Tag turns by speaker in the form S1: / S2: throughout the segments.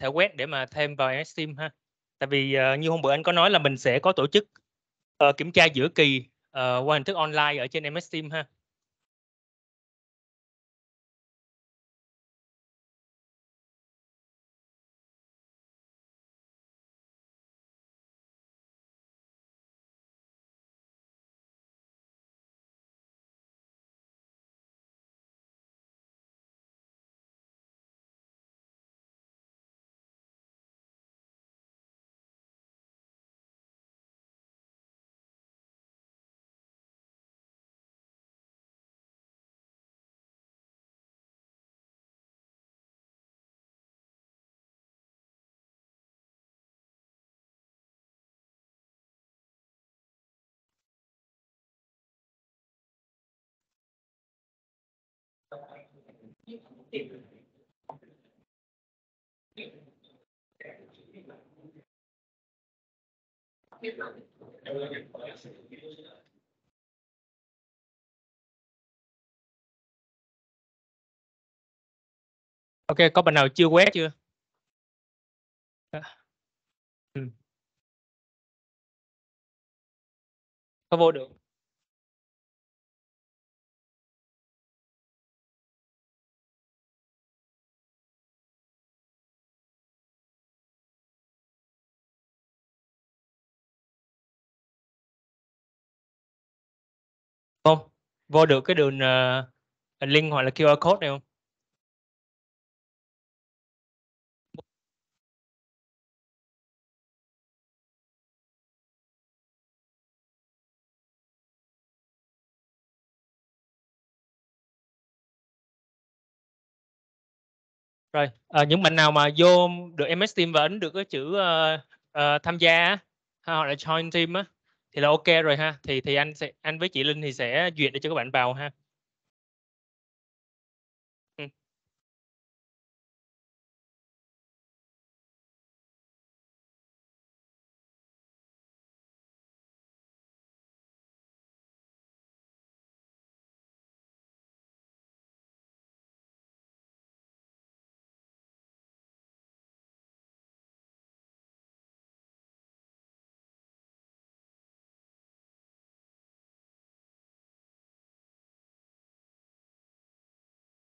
S1: thể quét để mà thêm vào Steam ha tại vì uh, như hôm bữa anh có nói là mình sẽ có tổ chức uh, kiểm tra giữa kỳ uh, qua hình thức online ở trên MS Team ha
S2: Ok, có bạn nào chưa quét chưa? Ừ. Có vô được. không vô được cái đường uh, link hoặc là QR code này không rồi à, những bạn nào mà vô được MS Team và ấn được cái chữ uh,
S3: uh, tham gia ha, hoặc là join team á thì là ok rồi ha thì thì anh sẽ anh với chị Linh thì
S2: sẽ duyệt để cho các bạn vào ha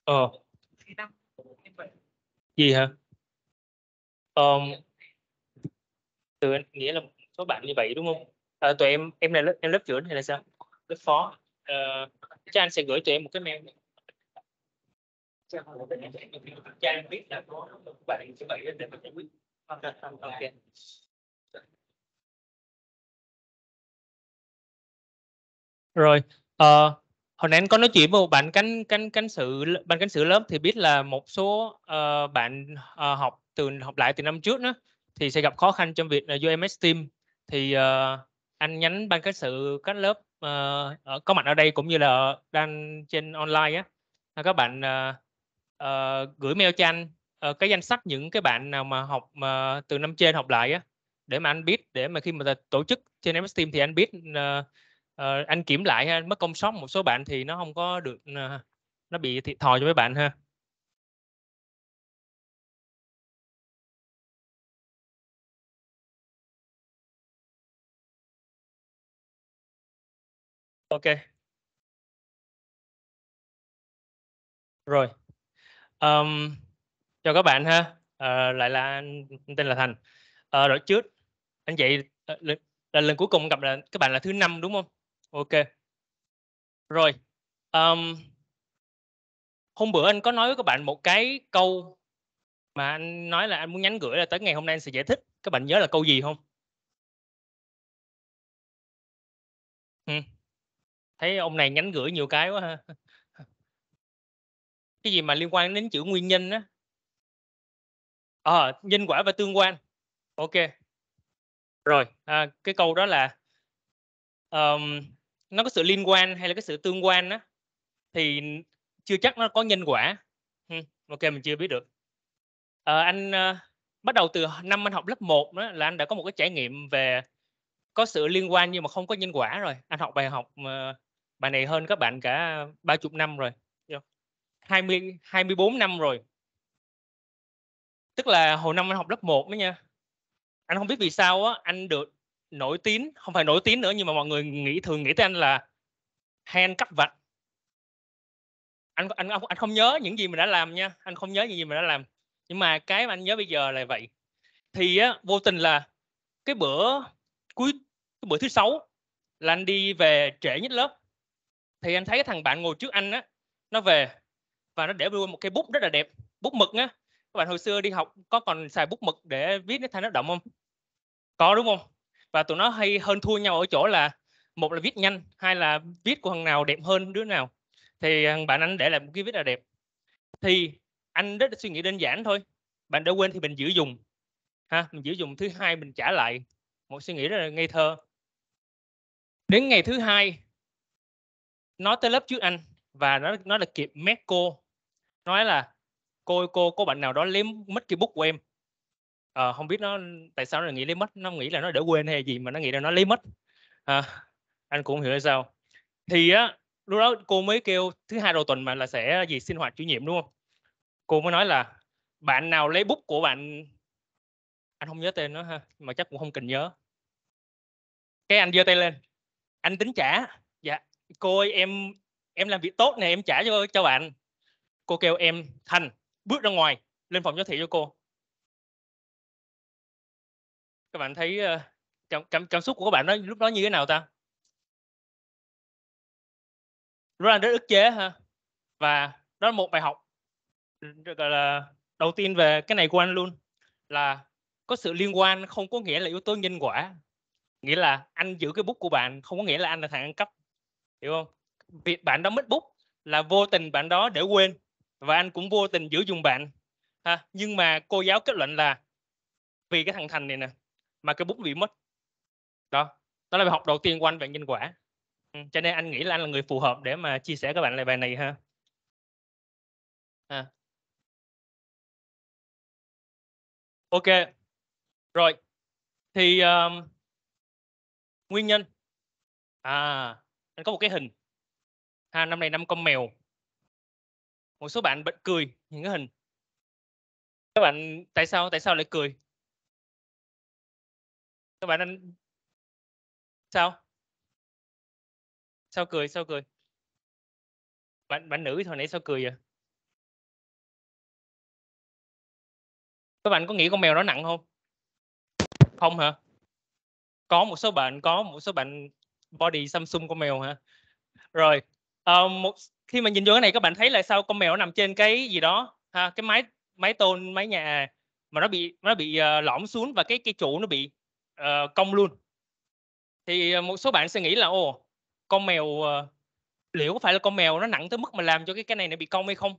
S2: ờ gì hả um,
S3: từ nghĩa là số bạn như vậy đúng không à, tụi em em là lớp em lớp trưởng hay là sao lớp phó
S1: à, ờ, cho anh sẽ gửi tụi em một cái mail
S3: cho
S2: biết là có bạn sẽ vậy để mình giải
S1: rồi uh, hồi nãy anh có nói chuyện với một bạn cánh cánh cánh sự ban cánh sự lớp thì biết là một
S3: số uh, bạn uh, học từ học lại từ năm trước đó thì sẽ gặp khó khăn trong việc là vô MS Team thì uh, anh nhánh ban cánh sự các lớp uh, ở, có mặt ở đây cũng như là đang trên online á à, các bạn uh, uh, gửi mail cho anh uh, cái danh sách những cái bạn nào mà học mà uh, từ năm trên học lại á để mà anh biết để mà khi mà tổ chức trên MS Team thì anh biết uh, à, anh kiểm lại ha mất
S2: công sót một số bạn thì nó không có được nó bị thiệt thòi cho mấy bạn ha ok
S1: rồi um, chào các bạn ha uh, lại là anh tên là thành uh, rồi trước
S3: anh vậy là lần cuối cùng gặp là các bạn là thứ năm đúng không Ok. Rồi. Um, hôm bữa anh có nói với các bạn một cái
S1: câu mà anh nói là anh muốn nhắn gửi là tới ngày hôm nay anh sẽ giải thích. Các bạn nhớ là câu gì không? Ừ. Thấy ông này nhắn gửi nhiều cái quá ha. Cái gì mà liên quan đến chữ nguyên nhân á. Ờ, à, nhân quả và tương quan. Ok. Rồi, à, cái câu đó là um, nó có sự liên quan
S3: hay là cái sự tương quan đó thì chưa chắc nó có nhân quả hmm, ok mình chưa biết được à, anh uh, bắt đầu từ năm anh học lớp 1 đó là anh đã có một cái trải nghiệm về có sự liên quan nhưng mà không có nhân quả rồi anh học bài học uh, bài này hơn các bạn cả ba chục năm rồi 20 24 năm rồi tức là hồi năm anh học lớp 1 đó nha anh không biết vì sao á anh được nổi tiếng không phải nổi tiếng nữa nhưng mà mọi người nghĩ thường nghĩ tới anh là hen cắp vặt anh anh anh không nhớ những gì mình đã làm nha anh không nhớ những gì mình đã làm nhưng mà cái mà anh nhớ bây giờ là vậy thì á, vô tình là cái bữa cuối cái bữa thứ sáu là anh đi về trễ nhất lớp thì anh thấy cái thằng bạn ngồi trước anh á nó về và nó để luôn một cái bút rất là đẹp bút mực á các bạn hồi xưa đi học có còn xài bút mực để viết cái thanh nó động không có đúng không và tụi nó hay hơn thua nhau ở chỗ là một là viết nhanh hai là viết của thằng nào đẹp hơn đứa nào thì thằng à, bạn anh để lại một cái viết là đẹp thì anh rất suy nghĩ đơn giản thôi bạn đã quên thì mình giữ dùng ha mình giữ dùng thứ hai mình trả lại một suy nghĩ rất là ngây thơ đến ngày thứ hai nó tới lớp trước anh và nó nó là kịp mét cô nói là cô cô có bạn nào đó lấy mất cái bút của em uh, không biết nó tại sao nó nghĩ lấy mất nó nghĩ là nó để quên hay gì mà nó nghĩ là nó lấy mất à, anh cũng không hiểu hay sao thì á lúc đó cô mới kêu thứ hai đầu tuần mà là sẽ gì sinh hoạt chủ nhiệm đúng không cô mới nói là bạn nào lấy bút của bạn anh không nhớ tên nó ha mà chắc cũng không cần nhớ cái anh giơ tay lên anh tính trả dạ cô
S1: ơi em em làm việc tốt này em trả cho cho bạn cô kêu em thành bước ra ngoài lên phòng giới thiệu cho cô các bạn thấy ờ, cảm, cảm, cảm xúc của các bạn nó lúc đó như thế nào ta rất là rất ức chế ha và đó là một bài học gọi
S3: là đầu tiên về cái này của anh luôn là có sự liên quan không có nghĩa là yếu tố nhân quả nghĩa là anh giữ cái bút của bạn không có nghĩa là anh là thằng ăn cắp hiểu không việc bạn đó mất bút là vô tình bạn đó để quên và anh cũng vô tình giữ dùng bạn ha nhưng mà cô giáo kết luận là vì cái thằng thành này nè mà cái bút bị mất đó đó là bài học đầu tiên của anh về nhân quả ừ. cho nên anh nghĩ là anh là người
S1: phù hợp để mà chia sẻ các bạn lại bài này ha à. ok rồi thì um, nguyên nhân à anh có một cái hình ha năm này năm con mèo một số bạn bật cười những cái hình các bạn tại sao tại sao lại cười các bạn ăn sao sao cười sao cười bạn bạn nữ hồi nãy sao cười vậy các bạn có nghĩ con mèo nó nặng không không hả có một số bạn có một số bạn body samsung con mèo hả
S3: rồi uh, một, khi mà nhìn vô cái này các bạn thấy là sao con mèo nó nằm trên cái gì đó ha cái máy máy tôn máy nhà mà nó bị nó bị uh, lõm xuống và cái cái trụ nó bị Ờ, công luôn thì ờ, một số bạn sẽ nghĩ là ồ con mèo uh, liệu có phải là con mèo nó nặng tới mức mà làm cho cái cái này nó bị cong hay không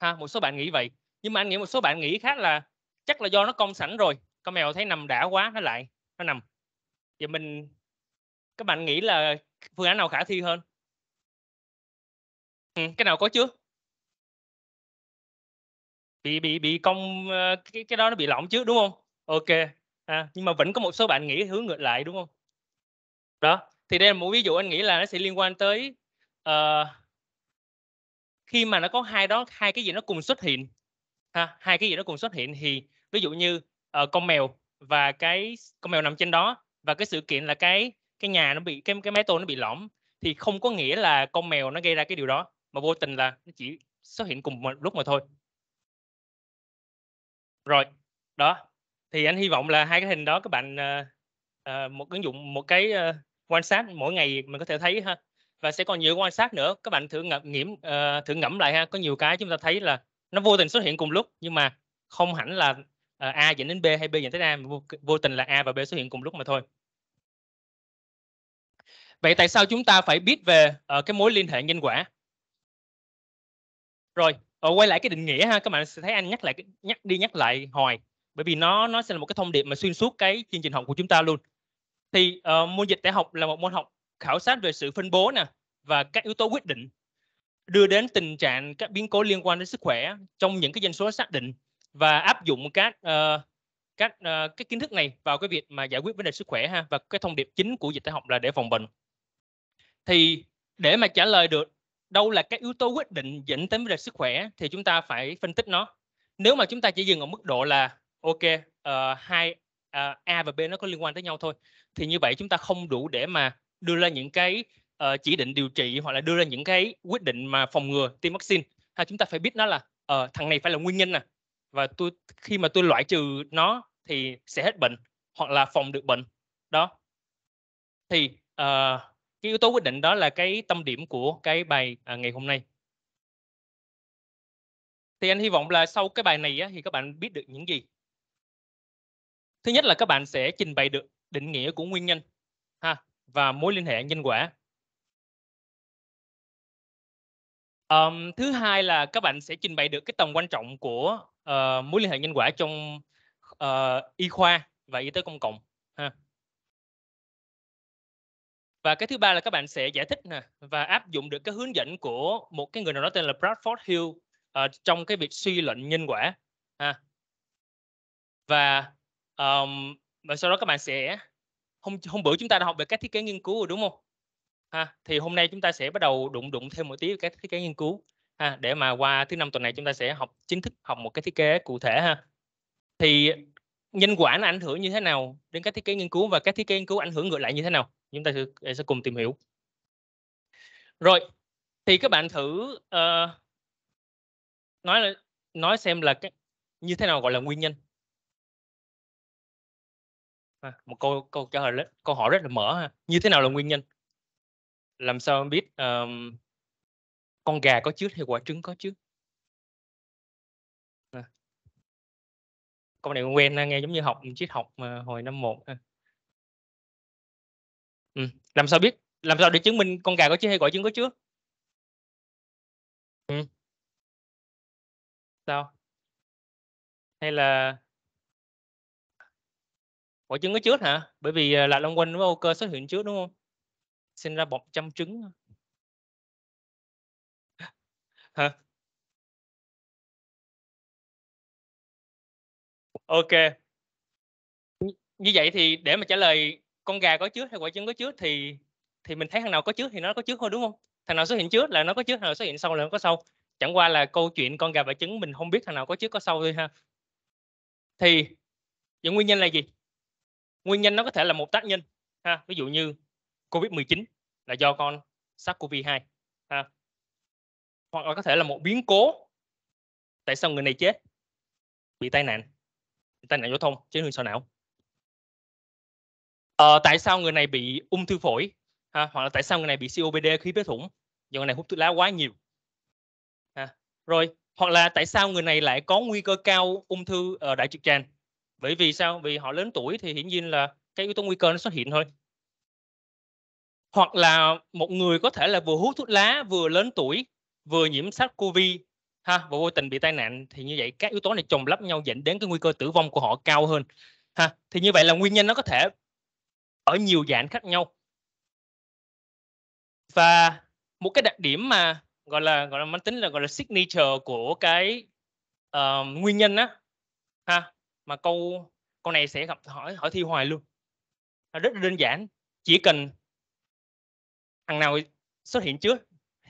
S3: ha một số bạn nghĩ vậy nhưng mà anh nghĩ một số bạn nghĩ khác là chắc là do nó cong sẵn rồi con mèo thấy nằm đã quá nó lại
S1: nó nằm thì mình các bạn nghĩ là phương án nào khả thi hơn ừ, cái nào có chứ bị bị bị cong cái cái đó nó bị lỏng chứ đúng không ok à, nhưng mà vẫn
S3: có một số bạn nghĩ hướng ngược lại đúng không đó thì đây là một ví dụ anh nghĩ là nó sẽ liên quan tới uh, khi mà nó có hai đó hai cái gì nó cùng xuất hiện ha hai cái gì nó cùng xuất hiện thì ví dụ như uh, con mèo và cái con mèo nằm trên đó và cái sự kiện là cái cái nhà nó bị cái cái mái tôn nó bị lõm thì không có nghĩa là con mèo nó gây ra cái điều đó mà vô tình là nó chỉ xuất hiện cùng một lúc mà thôi rồi đó thì anh hy vọng là hai cái hình đó các bạn uh, một ứng dụng một cái uh, quan sát mỗi ngày mình có thể thấy ha và sẽ còn nhiều quan sát nữa các bạn thử ngẫm nghiệm uh, thử ngẫm lại ha có nhiều cái chúng ta thấy là nó vô tình xuất hiện cùng lúc nhưng mà không hẳn là uh, a dẫn đến b hay b dẫn đến a vô, vô tình là a và b
S1: xuất hiện cùng lúc mà thôi vậy tại sao chúng ta phải biết về uh, cái mối liên hệ nhân quả rồi quay lại cái định nghĩa ha các
S3: bạn sẽ thấy anh nhắc lại nhắc đi nhắc lại hồi bởi vì nó nó sẽ là một cái thông điệp mà xuyên suốt cái chương trình học của chúng ta luôn thì uh, môn dịch đại học là một môn học khảo sát về sự phân bố nè và các yếu tố quyết định đưa đến tình trạng các biến cố liên quan đến sức khỏe trong những cái dân số xác định và áp dụng các uh, các uh, cái kiến thức này vào cái việc mà giải quyết vấn đề sức khỏe ha và cái thông điệp chính của dịch đại học là để phòng bệnh thì để mà trả lời được đâu là các yếu tố quyết định dẫn tới vấn đề sức khỏe thì chúng ta phải phân tích nó nếu mà chúng ta chỉ dừng ở mức độ là ok uh, hai uh, a và b nó có liên quan tới nhau thôi thì như vậy chúng ta không đủ để mà đưa ra những cái uh, chỉ định điều trị hoặc là đưa ra những cái quyết định mà phòng ngừa tiêm vaccine ha chúng ta phải biết nó là uh, thằng này phải là nguyên nhân nè và tôi khi mà tôi loại trừ nó thì sẽ hết bệnh hoặc là phòng được bệnh đó thì uh, cái yếu tố quyết định đó là cái tâm điểm của cái bài uh, ngày hôm nay thì anh hy vọng là sau cái bài này á, thì các bạn biết được những gì thứ nhất là các bạn sẽ trình
S1: bày được định nghĩa của nguyên nhân ha và mối liên hệ nhân quả um, thứ hai là các bạn sẽ trình bày được cái tầm quan trọng
S3: của uh, mối liên hệ nhân quả trong uh, y khoa và y tế công cộng ha và cái thứ ba là các bạn sẽ giải thích nè và áp dụng được cái hướng dẫn của một cái người nào đó tên là Bradford Hill uh, trong cái việc suy luận nhân quả ha. và um, và sau đó các bạn sẽ hôm hôm bữa chúng ta đã học về cách thiết kế nghiên cứu rồi đúng không ha thì hôm nay chúng ta sẽ bắt đầu đụng đụng thêm một tí về cách thiết kế nghiên cứu ha để mà qua thứ năm tuần này chúng ta sẽ học chính thức học một cái thiết kế cụ thể ha thì nhân quả nó ảnh hưởng như thế nào đến các thiết kế nghiên cứu và các thiết kế nghiên cứu ảnh hưởng ngược lại như thế nào chúng ta sẽ, sẽ cùng tìm hiểu
S1: rồi thì các bạn thử uh, nói nói xem là cái, như thế nào gọi là nguyên nhân một câu câu trả lời câu hỏi rất là mở ha như thế nào là nguyên nhân làm sao em biết um, con gà có trước hay quả trứng có trước à. câu này quen nghe giống như học triết học mà hồi năm một ha. Ừ. làm sao biết làm sao để chứng minh con gà có trước hay quả
S2: trứng có trước ừ. sao
S1: hay là quả trứng có trước hả bởi vì là long quanh với âu cơ xuất hiện trước đúng không sinh ra bọc trăm trứng hả ok như vậy thì để mà trả lời con gà có trước hay quả trứng có trước thì thì mình thấy thằng nào có trước thì nó có trước thôi đúng không
S3: thằng nào xuất hiện trước là nó có trước thằng nào xuất hiện sau là nó có sau chẳng qua là câu chuyện con gà và trứng mình không biết thằng nào có trước có sau thôi ha thì những nguyên nhân là gì nguyên nhân nó có thể là một tác nhân ha ví dụ như covid 19 là do con SARS-CoV-2
S1: ha hoặc là có thể là một biến cố tại sao người này chết bị tai nạn tai nạn giao thông chấn thương sọ não
S3: ờ, tại sao người này bị ung thư phổi ha? hoặc là tại sao người này bị COPD khí phế thủng do người này hút thuốc lá quá nhiều ha? rồi hoặc là tại sao người này lại có nguy cơ cao ung thư ở ờ, đại trực tràng bởi vì sao vì họ lớn tuổi thì hiển nhiên là cái yếu tố nguy cơ nó xuất hiện thôi hoặc là một người có thể là vừa hút thuốc lá vừa lớn tuổi vừa nhiễm sars cov ha và vô tình bị tai nạn thì như vậy các yếu tố này chồng lấp nhau dẫn đến cái nguy cơ tử vong của họ cao hơn ha thì như vậy là nguyên nhân nó có thể ở nhiều dạng khác nhau và một cái đặc điểm mà gọi là gọi là mang tính là gọi là signature của cái uh, nguyên nhân á ha mà câu câu này sẽ gặp hỏi hỏi thi hoài luôn nó rất là đơn giản chỉ cần thằng nào xuất hiện trước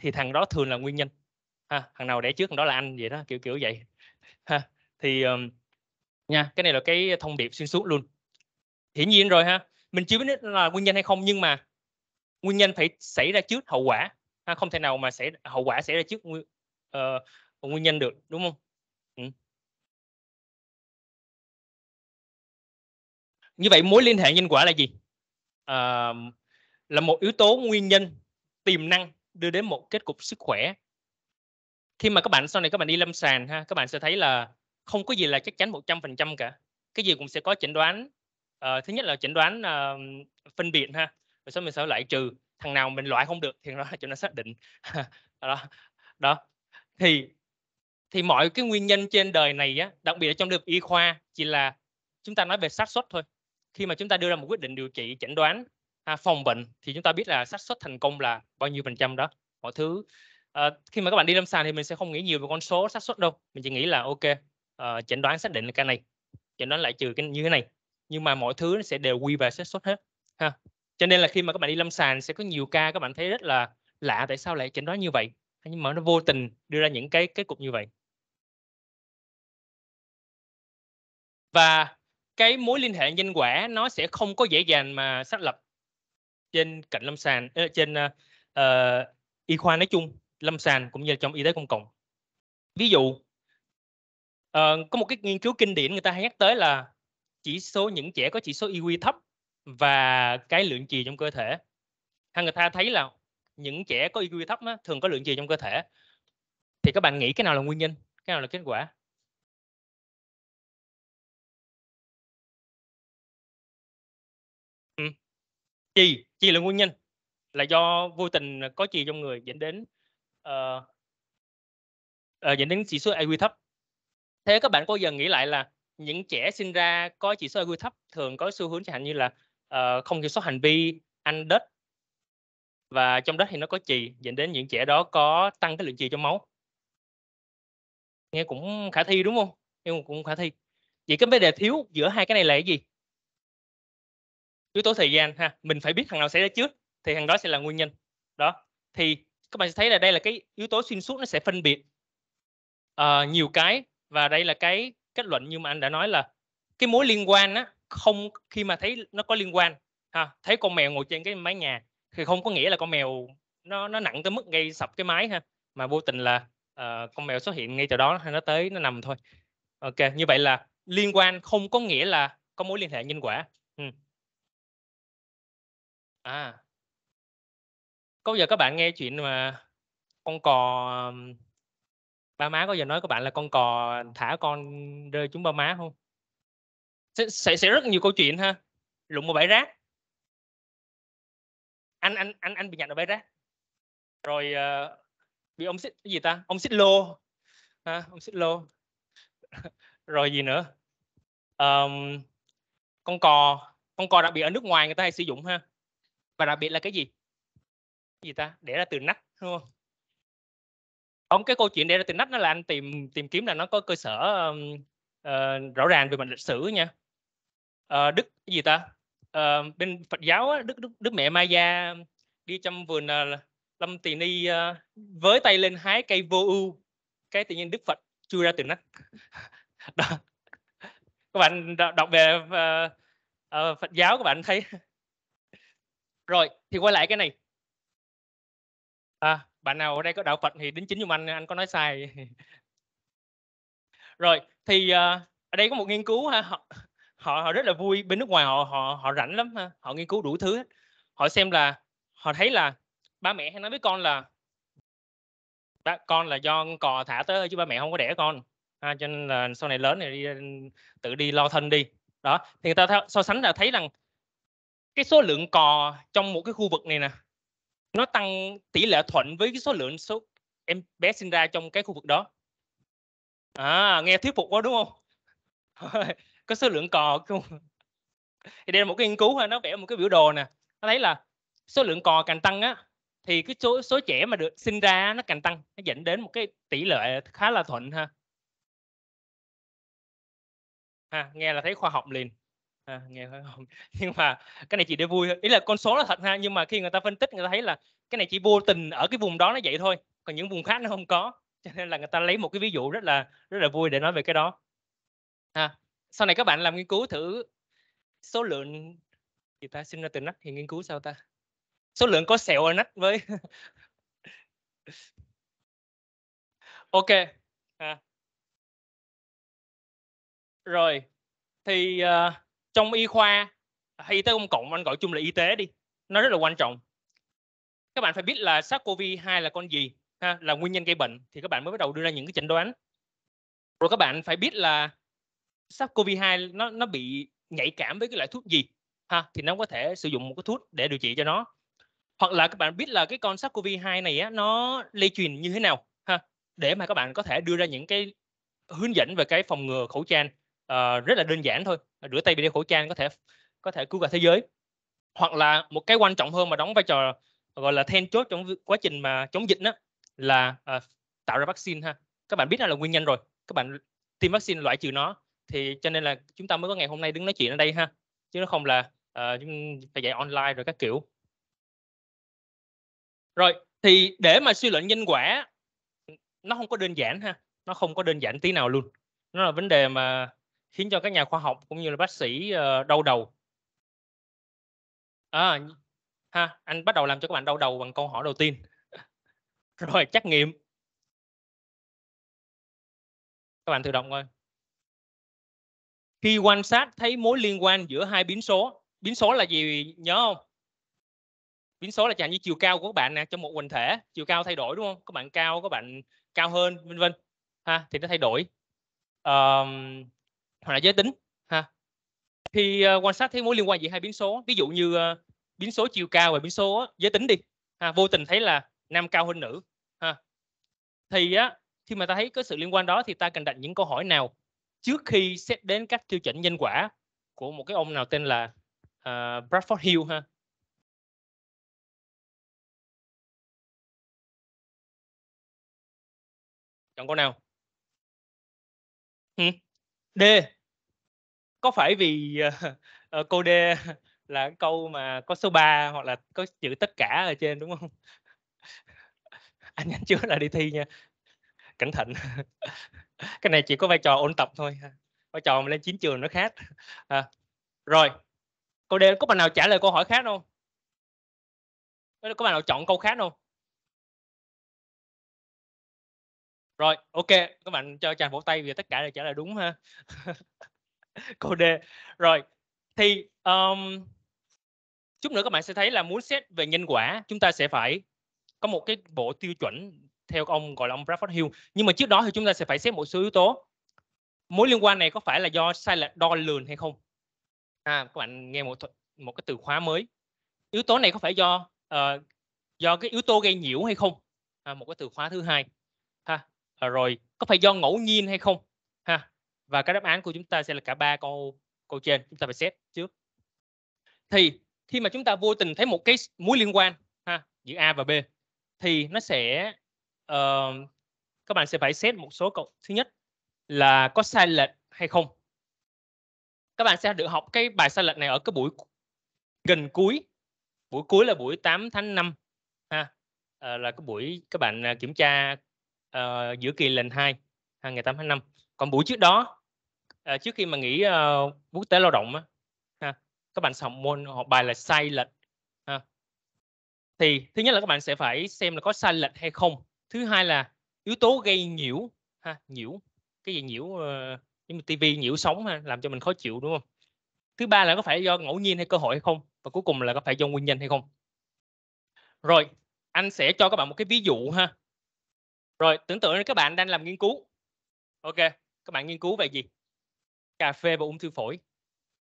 S3: thì thằng đó thường là nguyên nhân ha thằng nào để trước thằng đó là anh vậy đó kiểu kiểu vậy ha thì um, nha cái này là cái thông điệp xuyên suốt luôn hiển nhiên rồi ha mình chưa biết là nguyên nhân hay không nhưng mà nguyên nhân phải xảy ra trước hậu quả
S1: ha, không thể nào mà xảy hậu quả xảy ra trước nguyên, uh, nguyên nhân được đúng không như vậy mối liên hệ nhân quả là gì à, là một yếu tố nguyên nhân tiềm năng
S3: đưa đến một kết cục sức khỏe khi mà các bạn sau này các bạn đi lâm sàng ha các bạn sẽ thấy là không có gì là chắc chắn 100% cả cái gì cũng sẽ có chẩn đoán à, thứ nhất là chẩn đoán à, phân biệt ha rồi sau mình sẽ loại trừ thằng nào mình loại không được thì nó là cho nó xác định đó đó thì thì mọi cái nguyên nhân trên đời này á đặc biệt là trong lĩnh y khoa chỉ là chúng ta nói về xác suất thôi khi mà chúng ta đưa ra một quyết định điều trị chẩn đoán à, phòng bệnh thì chúng ta biết là xác suất thành công là bao nhiêu phần trăm đó mọi thứ à, khi mà các bạn đi lâm sàng thì mình sẽ không nghĩ nhiều về con số xác suất đâu mình chỉ nghĩ là ok à, chẩn đoán xác định là ca này chẩn đoán lại trừ cái như thế này nhưng mà mọi thứ nó sẽ đều quy về xác suất hết ha cho nên là khi mà các bạn đi lâm sàng sẽ có nhiều ca các bạn thấy rất là lạ
S1: tại sao lại chẩn đoán như vậy nhưng mà nó vô tình đưa ra những cái kết cục như vậy và cái mối liên hệ nhân quả nó sẽ không
S3: có dễ dàng mà xác lập trên cạnh lâm sàng ờ, trên uh, y khoa nói chung lâm sàng cũng như trong y tế công cộng ví dụ uh, có một cái nghiên cứu kinh điển người ta hay nhắc tới là chỉ số những trẻ có chỉ số IQ thấp và cái lượng trì trong cơ thể hay người ta thấy là những trẻ có
S2: IQ thấp á, thường có lượng trì trong cơ thể thì các bạn nghĩ cái nào là nguyên nhân cái nào là kết quả chì chì là nguyên nhân là do vô tình có chì trong
S3: người dẫn đến uh, uh, dẫn đến chỉ số IQ thấp thế các bạn có giờ nghĩ lại là những trẻ sinh ra có chỉ số IQ thấp thường có xu hướng chẳng hạn như là uh, không kiểm soát hành vi ăn đất và trong đất thì nó có chì dẫn đến những trẻ đó có tăng cái lượng chì trong máu
S1: nghe cũng khả thi
S3: đúng không Nghe cũng khả thi vậy cái vấn đề thiếu giữa hai cái này là cái gì yếu tố thời gian ha mình phải biết thằng nào xảy ra trước thì thằng đó sẽ là nguyên nhân đó thì các bạn sẽ thấy là đây là cái yếu tố xuyên suốt nó sẽ phân biệt uh, nhiều cái và đây là cái kết luận như mà anh đã nói là cái mối liên quan á không khi mà thấy nó có liên quan ha thấy con mèo ngồi trên cái mái nhà thì không có nghĩa là con mèo nó nó nặng tới mức gây sập cái máy ha mà vô tình là uh, con mèo xuất hiện ngay chỗ đó hay nó tới nó nằm thôi
S1: ok như vậy là liên quan không có nghĩa là có mối liên hệ nhân quả à có giờ các bạn nghe chuyện mà con cò ba má có giờ nói các bạn là con cò thả con rơi chúng ba má không sẽ sẽ rất nhiều câu chuyện ha lụng một bãi rác anh anh anh anh bị nhặt ở bãi rác
S3: rồi ờ, bị ông xích cái gì ta ông xích lô ha ông xích lô rồi gì nữa um, con cò con cò đặc biệt ở nước ngoài người ta hay sử dụng ha và đặc biệt là cái gì gì ta để ra từ nách đúng không ông cái câu chuyện để ra từ nách nó là anh tìm tìm kiếm là nó có cơ sở um, uh, rõ ràng về mặt lịch sử nha uh, đức cái gì ta uh, bên phật giáo đức, đức đức mẹ maya đi trong vườn uh, lâm tỳ ni uh, với tay lên hái cây vô ưu cái tự nhiên đức phật chui ra từ nách đó các bạn đọc về uh, uh, phật giáo các bạn thấy rồi thì quay lại cái này à, bạn nào ở đây có đạo phật thì đính chính giùm anh anh có nói sai rồi thì uh, ở đây có một nghiên cứu ha họ, họ họ rất là vui bên nước ngoài họ họ họ rảnh lắm ha. họ nghiên cứu đủ thứ hết. họ xem là họ thấy là ba mẹ hay nói với con là ba, con là do cò thả tới chứ ba mẹ không có đẻ con à, cho nên là sau này lớn này đi ừ, tự đi lo thân đi đó thì người ta so sánh là thấy rằng cái số lượng cò trong một cái khu vực này nè nó tăng tỷ lệ thuận với cái số lượng số em bé sinh ra trong cái khu vực đó à nghe thuyết phục quá đúng không có số lượng cò không thì đây là một cái nghiên cứu ha nó vẽ một cái biểu đồ nè nó thấy là số lượng cò càng tăng á thì cái số số trẻ
S1: mà được sinh ra nó càng tăng nó dẫn đến một cái tỷ lệ khá là thuận ha ha nghe là thấy khoa học liền à, nghèo hơn hồn nhưng
S3: mà cái này chỉ để vui ý là con số là thật ha nhưng mà khi người ta phân tích người ta thấy là cái này chỉ vô tình ở cái vùng đó nó vậy thôi còn những vùng khác nó không có cho nên là người ta lấy một cái ví dụ rất là rất là vui để nói về cái đó à, sau này các bạn làm nghiên cứu thử số lượng gì ta sinh ra từ nách thì nghiên cứu sao ta số lượng có sẹo ở nách với
S1: ok à. rồi thì uh, trong y khoa hay y
S3: tế công cộng anh gọi chung là y tế đi nó rất là quan trọng các bạn phải biết là SARS-CoV-2 là con gì ha, là nguyên nhân gây bệnh thì các bạn mới bắt đầu đưa ra những cái chẩn đoán rồi các bạn phải biết là SARS-CoV-2 nó nó bị nhạy cảm với cái loại thuốc gì ha thì nó có thể sử dụng một cái thuốc để điều trị cho nó hoặc là các bạn biết là cái con SARS-CoV-2 này á, nó lây truyền như thế nào ha để mà các bạn có thể đưa ra những cái hướng dẫn về cái phòng ngừa khẩu trang uh, rất là đơn giản thôi rửa tay bị đeo khẩu trang có thể có thể cứu cả thế giới hoặc là một cái quan trọng hơn mà đóng vai trò gọi là then chốt trong quá trình mà chống dịch đó là à, tạo ra vaccine ha các bạn biết là nguyên nhân rồi các bạn tiêm vaccine loại trừ nó thì cho nên là chúng ta mới có ngày hôm nay đứng nói chuyện ở đây ha chứ nó không là à, dạy online rồi các kiểu rồi thì để mà suy luận nhân quả nó không có đơn giản ha nó không có đơn giản tí nào luôn nó là vấn đề mà khiến cho các nhà khoa học cũng như là bác sĩ ờ, đau đầu
S1: à, ha anh bắt đầu làm cho các bạn đau đầu bằng câu hỏi đầu tiên rồi trắc nghiệm các bạn tự động thôi khi quan sát thấy mối liên quan giữa hai biến số biến số
S3: là gì nhớ không biến số là chẳng như chiều cao của các bạn nè trong một quần thể chiều cao thay đổi đúng không các bạn cao các bạn cao hơn vân vân ha thì nó thay đổi um, hoặc là giới tính ha thì uh, quan sát thấy mối liên quan gì hai biến số ví dụ như uh, biến số chiều cao và biến số ờ, giới tính đi ha, vô tình thấy là nam cao hơn nữ ha thì á khi mà ta thấy có sự liên quan đó thì ta cần đặt những câu hỏi nào
S1: trước khi xét đến các tiêu chuẩn nhân quả của một cái ông nào tên là uh, Bradford Hill ha
S2: chọn câu nào hmm? D có phải vì uh, cô D
S3: là câu mà có số 3 hoặc là có chữ tất cả ở trên đúng không? Anh nhắn chưa là đi thi nha. Cẩn thận. Cái này chỉ có vai trò ôn tập thôi. Vai trò mà lên chiến trường nó khác. À, rồi. Cô D có
S1: bạn nào trả lời câu hỏi khác không? Có bạn nào chọn câu khác không? rồi ok các bạn cho chàng vỗ tay vì tất cả đều trả lời đúng ha Câu D rồi thì um,
S3: chút nữa các bạn sẽ thấy là muốn xét về nhân quả chúng ta sẽ phải có một cái bộ tiêu chuẩn theo ông gọi là ông Bradford Hill nhưng mà trước đó thì chúng ta sẽ phải xét một số yếu tố mối liên quan này có phải là do sai lệch đo lường hay không à các bạn nghe một một cái từ khóa mới yếu tố này có phải do uh, do cái yếu tố gây nhiễu hay không à, một cái từ khóa thứ hai ha À, rồi có phải do ngẫu nhiên hay không ha và cái đáp án của chúng ta sẽ là cả ba câu câu trên chúng ta phải xét trước thì khi mà chúng ta vô tình thấy một cái mối liên quan ha giữa a và b thì nó sẽ uh, các bạn sẽ phải xét một số câu thứ nhất là có sai lệch hay không các bạn sẽ được học cái bài sai lệch này ở cái buổi gần cuối buổi cuối là buổi 8 tháng 5 ha à, là cái buổi các bạn à, kiểm tra uh, giữa kỳ lần 2 ngày 8 tháng 5 còn buổi trước đó uh, trước khi mà nghỉ uh, quốc tế lao động uh, các bạn học môn học bài là sai lệch ha. thì thứ nhất là các bạn sẽ phải xem là có sai lệch hay không thứ hai là yếu tố gây nhiễu ha nhiễu cái gì nhiễu uh, nhưng tivi nhiễu sóng ha, làm cho mình khó chịu đúng không thứ ba là có phải do ngẫu nhiên hay cơ hội hay không và cuối cùng là có phải do nguyên nhân hay không rồi anh sẽ cho các bạn một cái ví dụ ha rồi, tưởng tượng các bạn đang làm nghiên cứu. Ok, các bạn nghiên cứu về gì? Cà phê và ung thư phổi.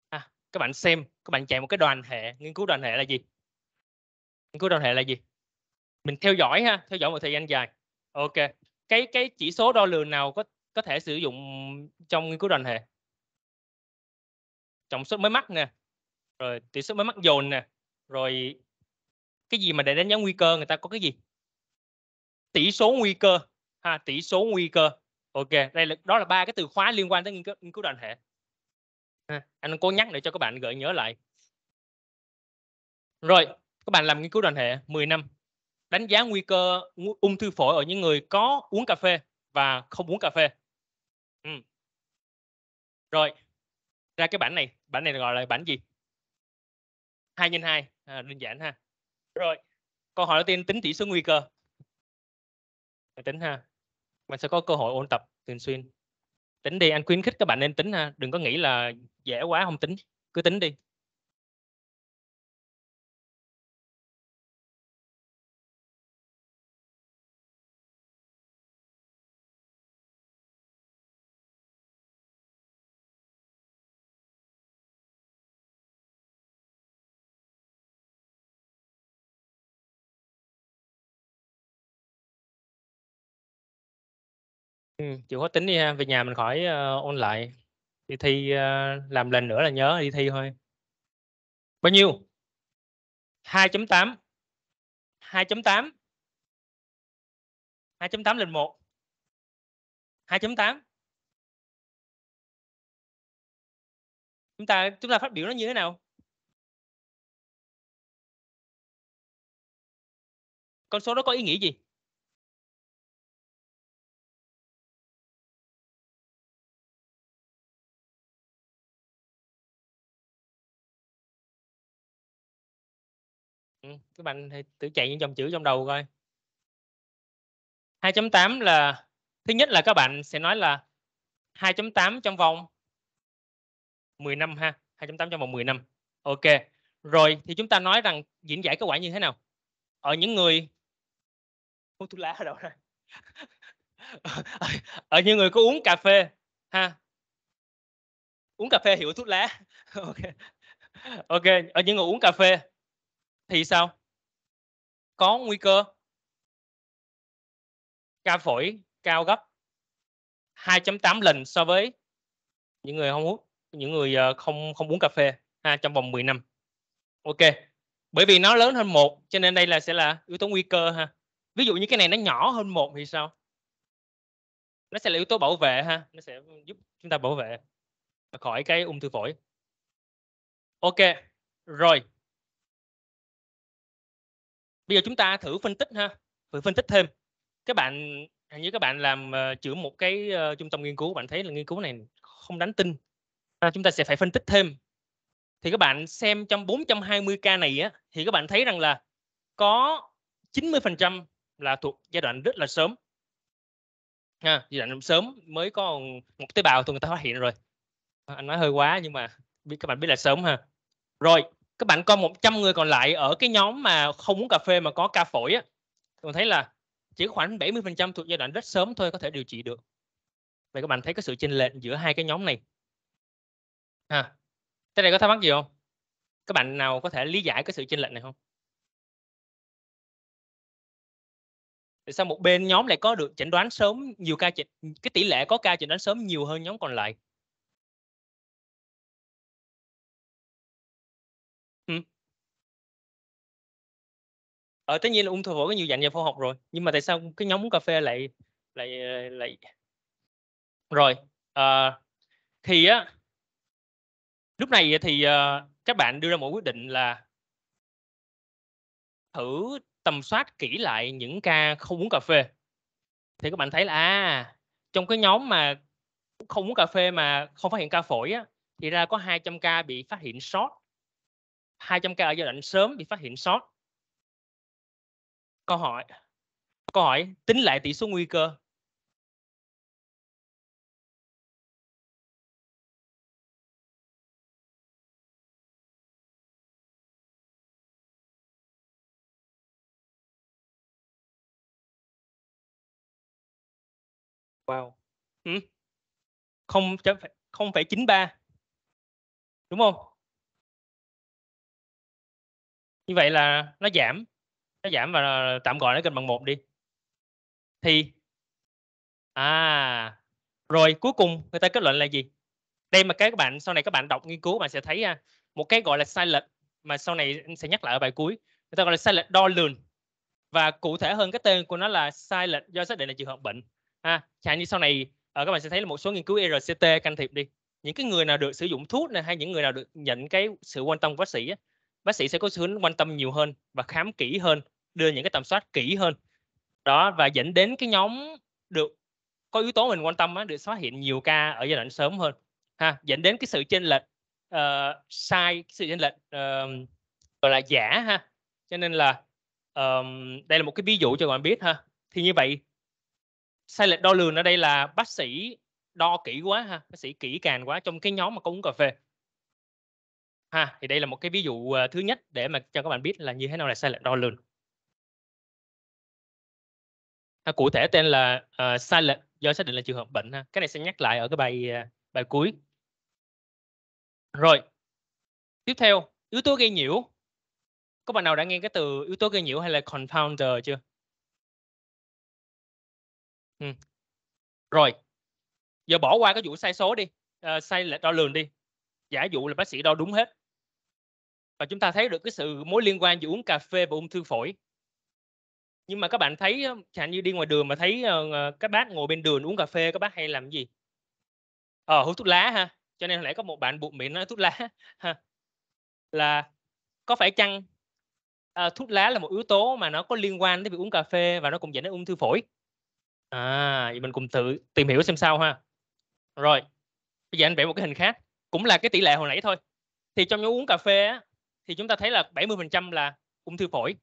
S3: À, các bạn xem, các bạn chạy một cái đoàn hệ, nghiên cứu đoàn hệ là gì? Nghiên cứu đoàn hệ là gì? Mình theo dõi ha, theo dõi một thời gian dài. Ok, cái cái chỉ số đo lường nào có có thể sử dụng trong nghiên cứu đoàn hệ? Trọng suất mới mắc nè, rồi tỷ suất mới mắc dồn nè, rồi cái gì mà để đánh giá nguy cơ người ta có cái gì? tỷ số nguy cơ ha tỷ số nguy cơ ok đây là đó là ba cái từ khóa liên quan tới nghiên cứu, nghiên cứu đoàn hệ ha. anh cố nhắc để cho các bạn gợi nhớ lại rồi các bạn làm nghiên cứu đoàn hệ 10 năm đánh giá nguy cơ ung thư phổi ở những người có uống cà phê và không uống cà phê ừ. rồi ra cái bản này bản này gọi là bản gì hai nhân hai à, đơn giản ha rồi câu hỏi đầu tiên tính tỷ số nguy cơ mình tính ha. bạn sẽ có cơ hội ôn tập thường xuyên. Tính đi, anh
S2: khuyến khích các bạn nên tính ha, đừng có nghĩ là dễ quá không tính, cứ tính đi.
S1: chịu khó tính đi ha, về nhà mình khỏi, ơ, ờ, ôn lại, đi thi, ơ, ờ, làm lần nữa là nhớ đi thi thôi. Bao nhiêu? 2.8. 2.8. 2.8 lần 1. 2.8.
S2: Chúng ta chúng ta phát biểu nó như thế nào? Con số đó có ý nghĩa gì?
S1: Ừ, các bạn tự chạy những dòng chữ trong đầu coi. 2.8 là thứ nhất là các bạn sẽ nói là 2.8
S3: trong vòng 10 năm ha, 2.8 trong vòng 10 năm. Ok. Rồi thì chúng ta nói rằng diễn giải kết quả như thế nào? Ở những người hút thuốc lá ở đâu rồi? ở những người có uống cà phê ha.
S1: Uống cà phê hiểu thuốc lá. ok. Ok, ở những người uống cà phê thì sao có nguy cơ ca phổi cao gấp 2.8 lần so với những người không hút
S3: những người ờ, không không uống cà phê ha, trong vòng 10 năm ok bởi vì nó lớn hơn một cho nên đây là sẽ là yếu tố nguy cơ ha ví dụ như cái này nó nhỏ hơn một thì sao nó sẽ là yếu tố bảo vệ ha nó sẽ giúp chúng
S1: ta bảo vệ khỏi cái ung thư phổi ok rồi bây giờ chúng ta thử phân tích ha thử phân tích thêm
S3: các bạn hình như các bạn làm uh, một cái uh, trung tâm nghiên cứu bạn thấy là nghiên cứu này không đáng tin à, chúng ta sẽ phải phân tích thêm thì các bạn xem trong 420 ca này á thì các bạn thấy rằng là có 90% là thuộc giai đoạn rất là sớm à, giai đoạn sớm mới có một tế bào thôi người ta phát hiện rồi à, anh nói hơi quá nhưng mà biết các bạn biết là sớm ha rồi các bạn coi 100 người còn lại ở cái nhóm mà không uống cà phê mà có ca phổi á mình thấy là chỉ khoảng 70% thuộc giai đoạn rất sớm thôi có thể điều trị được vậy các bạn thấy có sự chênh lệch giữa hai
S1: cái nhóm này ha? tới này có thắc mắc gì không các bạn nào có thể lý giải cái sự chênh lệch này không tại sao một bên nhóm lại có được chẩn đoán sớm nhiều ca chẩn, cái tỷ lệ có ca chẩn đoán sớm nhiều hơn nhóm còn lại ở ờ, tất nhiên là ung thư phổi có nhiều dạng và phô học rồi nhưng mà tại sao cái nhóm uống cà phê lại lại ờ, lại rồi à,
S3: thì á lúc này thì uh, các bạn đưa ra một quyết định là thử tầm soát kỹ lại những ca không uống cà phê thì các bạn thấy là à trong cái nhóm mà không uống cà phê mà không phát hiện ca phổi á, thì ra có 200 ca bị phát hiện sót 200
S1: ca ở giai đoạn sớm bị phát hiện sót câu hỏi câu hỏi tính lại tỷ số nguy cơ
S2: Wow. Ừ. không
S1: Không không phải chín ba, Đúng không? Như vậy là nó giảm nó giảm và ờ, tạm gọi nó gần bằng một đi
S3: thì à rồi cuối cùng người ta kết luận là gì đây mà các bạn sau này các bạn đọc nghiên cứu bạn sẽ thấy à, một cái gọi là sai lệch mà sau này anh sẽ nhắc lại ở bài cuối người ta gọi là sai lệch đo lường và cụ thể hơn cái tên của nó là sai lệch do xác định là trường hợp bệnh ha à, chẳng như sau này ờ, các bạn sẽ thấy là một số nghiên cứu RCT can thiệp đi những cái người nào được sử dụng thuốc này hay những người nào được nhận cái sự quan tâm của bác sĩ bác sĩ sẽ có xu hướng quan tâm nhiều hơn và khám kỹ hơn đưa những cái tầm soát kỹ hơn đó và dẫn đến cái nhóm được có yếu tố mình quan tâm á, được phát hiện nhiều ca ở giai đoạn sớm hơn ha dẫn đến cái sự chênh lệch uh, sai cái sự chênh lệch uh, gọi là giả ha cho nên là um, đây là một cái ví dụ cho các bạn biết ha thì như vậy sai lệch đo lường ở đây là bác sĩ đo kỹ quá ha bác
S1: sĩ kỹ càng quá trong cái nhóm mà có uống cà phê ha thì đây là một cái ví dụ uh, thứ nhất để mà cho các bạn biết là như thế nào là sai lệch đo lường
S3: à, cụ thể tên là uh, ờ, lệch do xác định là trường hợp bệnh ha cái này sẽ nhắc lại ở cái bài uh, bài cuối rồi tiếp theo yếu tố gây nhiễu
S1: có bạn nào đã nghe cái từ yếu tố gây nhiễu hay là confounder chưa ừ. rồi giờ bỏ qua cái vụ sai số đi à, sai lệch đo lường đi giả dụ là bác sĩ đo đúng hết và chúng ta
S3: thấy được cái sự mối liên quan giữa uống cà phê và ung thư phổi nhưng mà các bạn thấy chẳng như đi ngoài đường mà thấy uh, các bác ngồi bên đường uống cà phê các bác hay làm gì ờ hút thuốc lá ha cho nên lại có một bạn bụng miệng nói thuốc lá ha. là có phải chăng à, thuốc lá là một yếu tố mà nó có liên quan tới việc uống cà phê và nó cũng dẫn đến ung thư phổi à thì mình cùng tự tìm hiểu xem sao ha rồi bây giờ anh vẽ một cái hình khác cũng là cái tỷ lệ hồi nãy thôi thì trong nhóm uống cà phê á, thì chúng ta thấy là 70% là ung thư phổi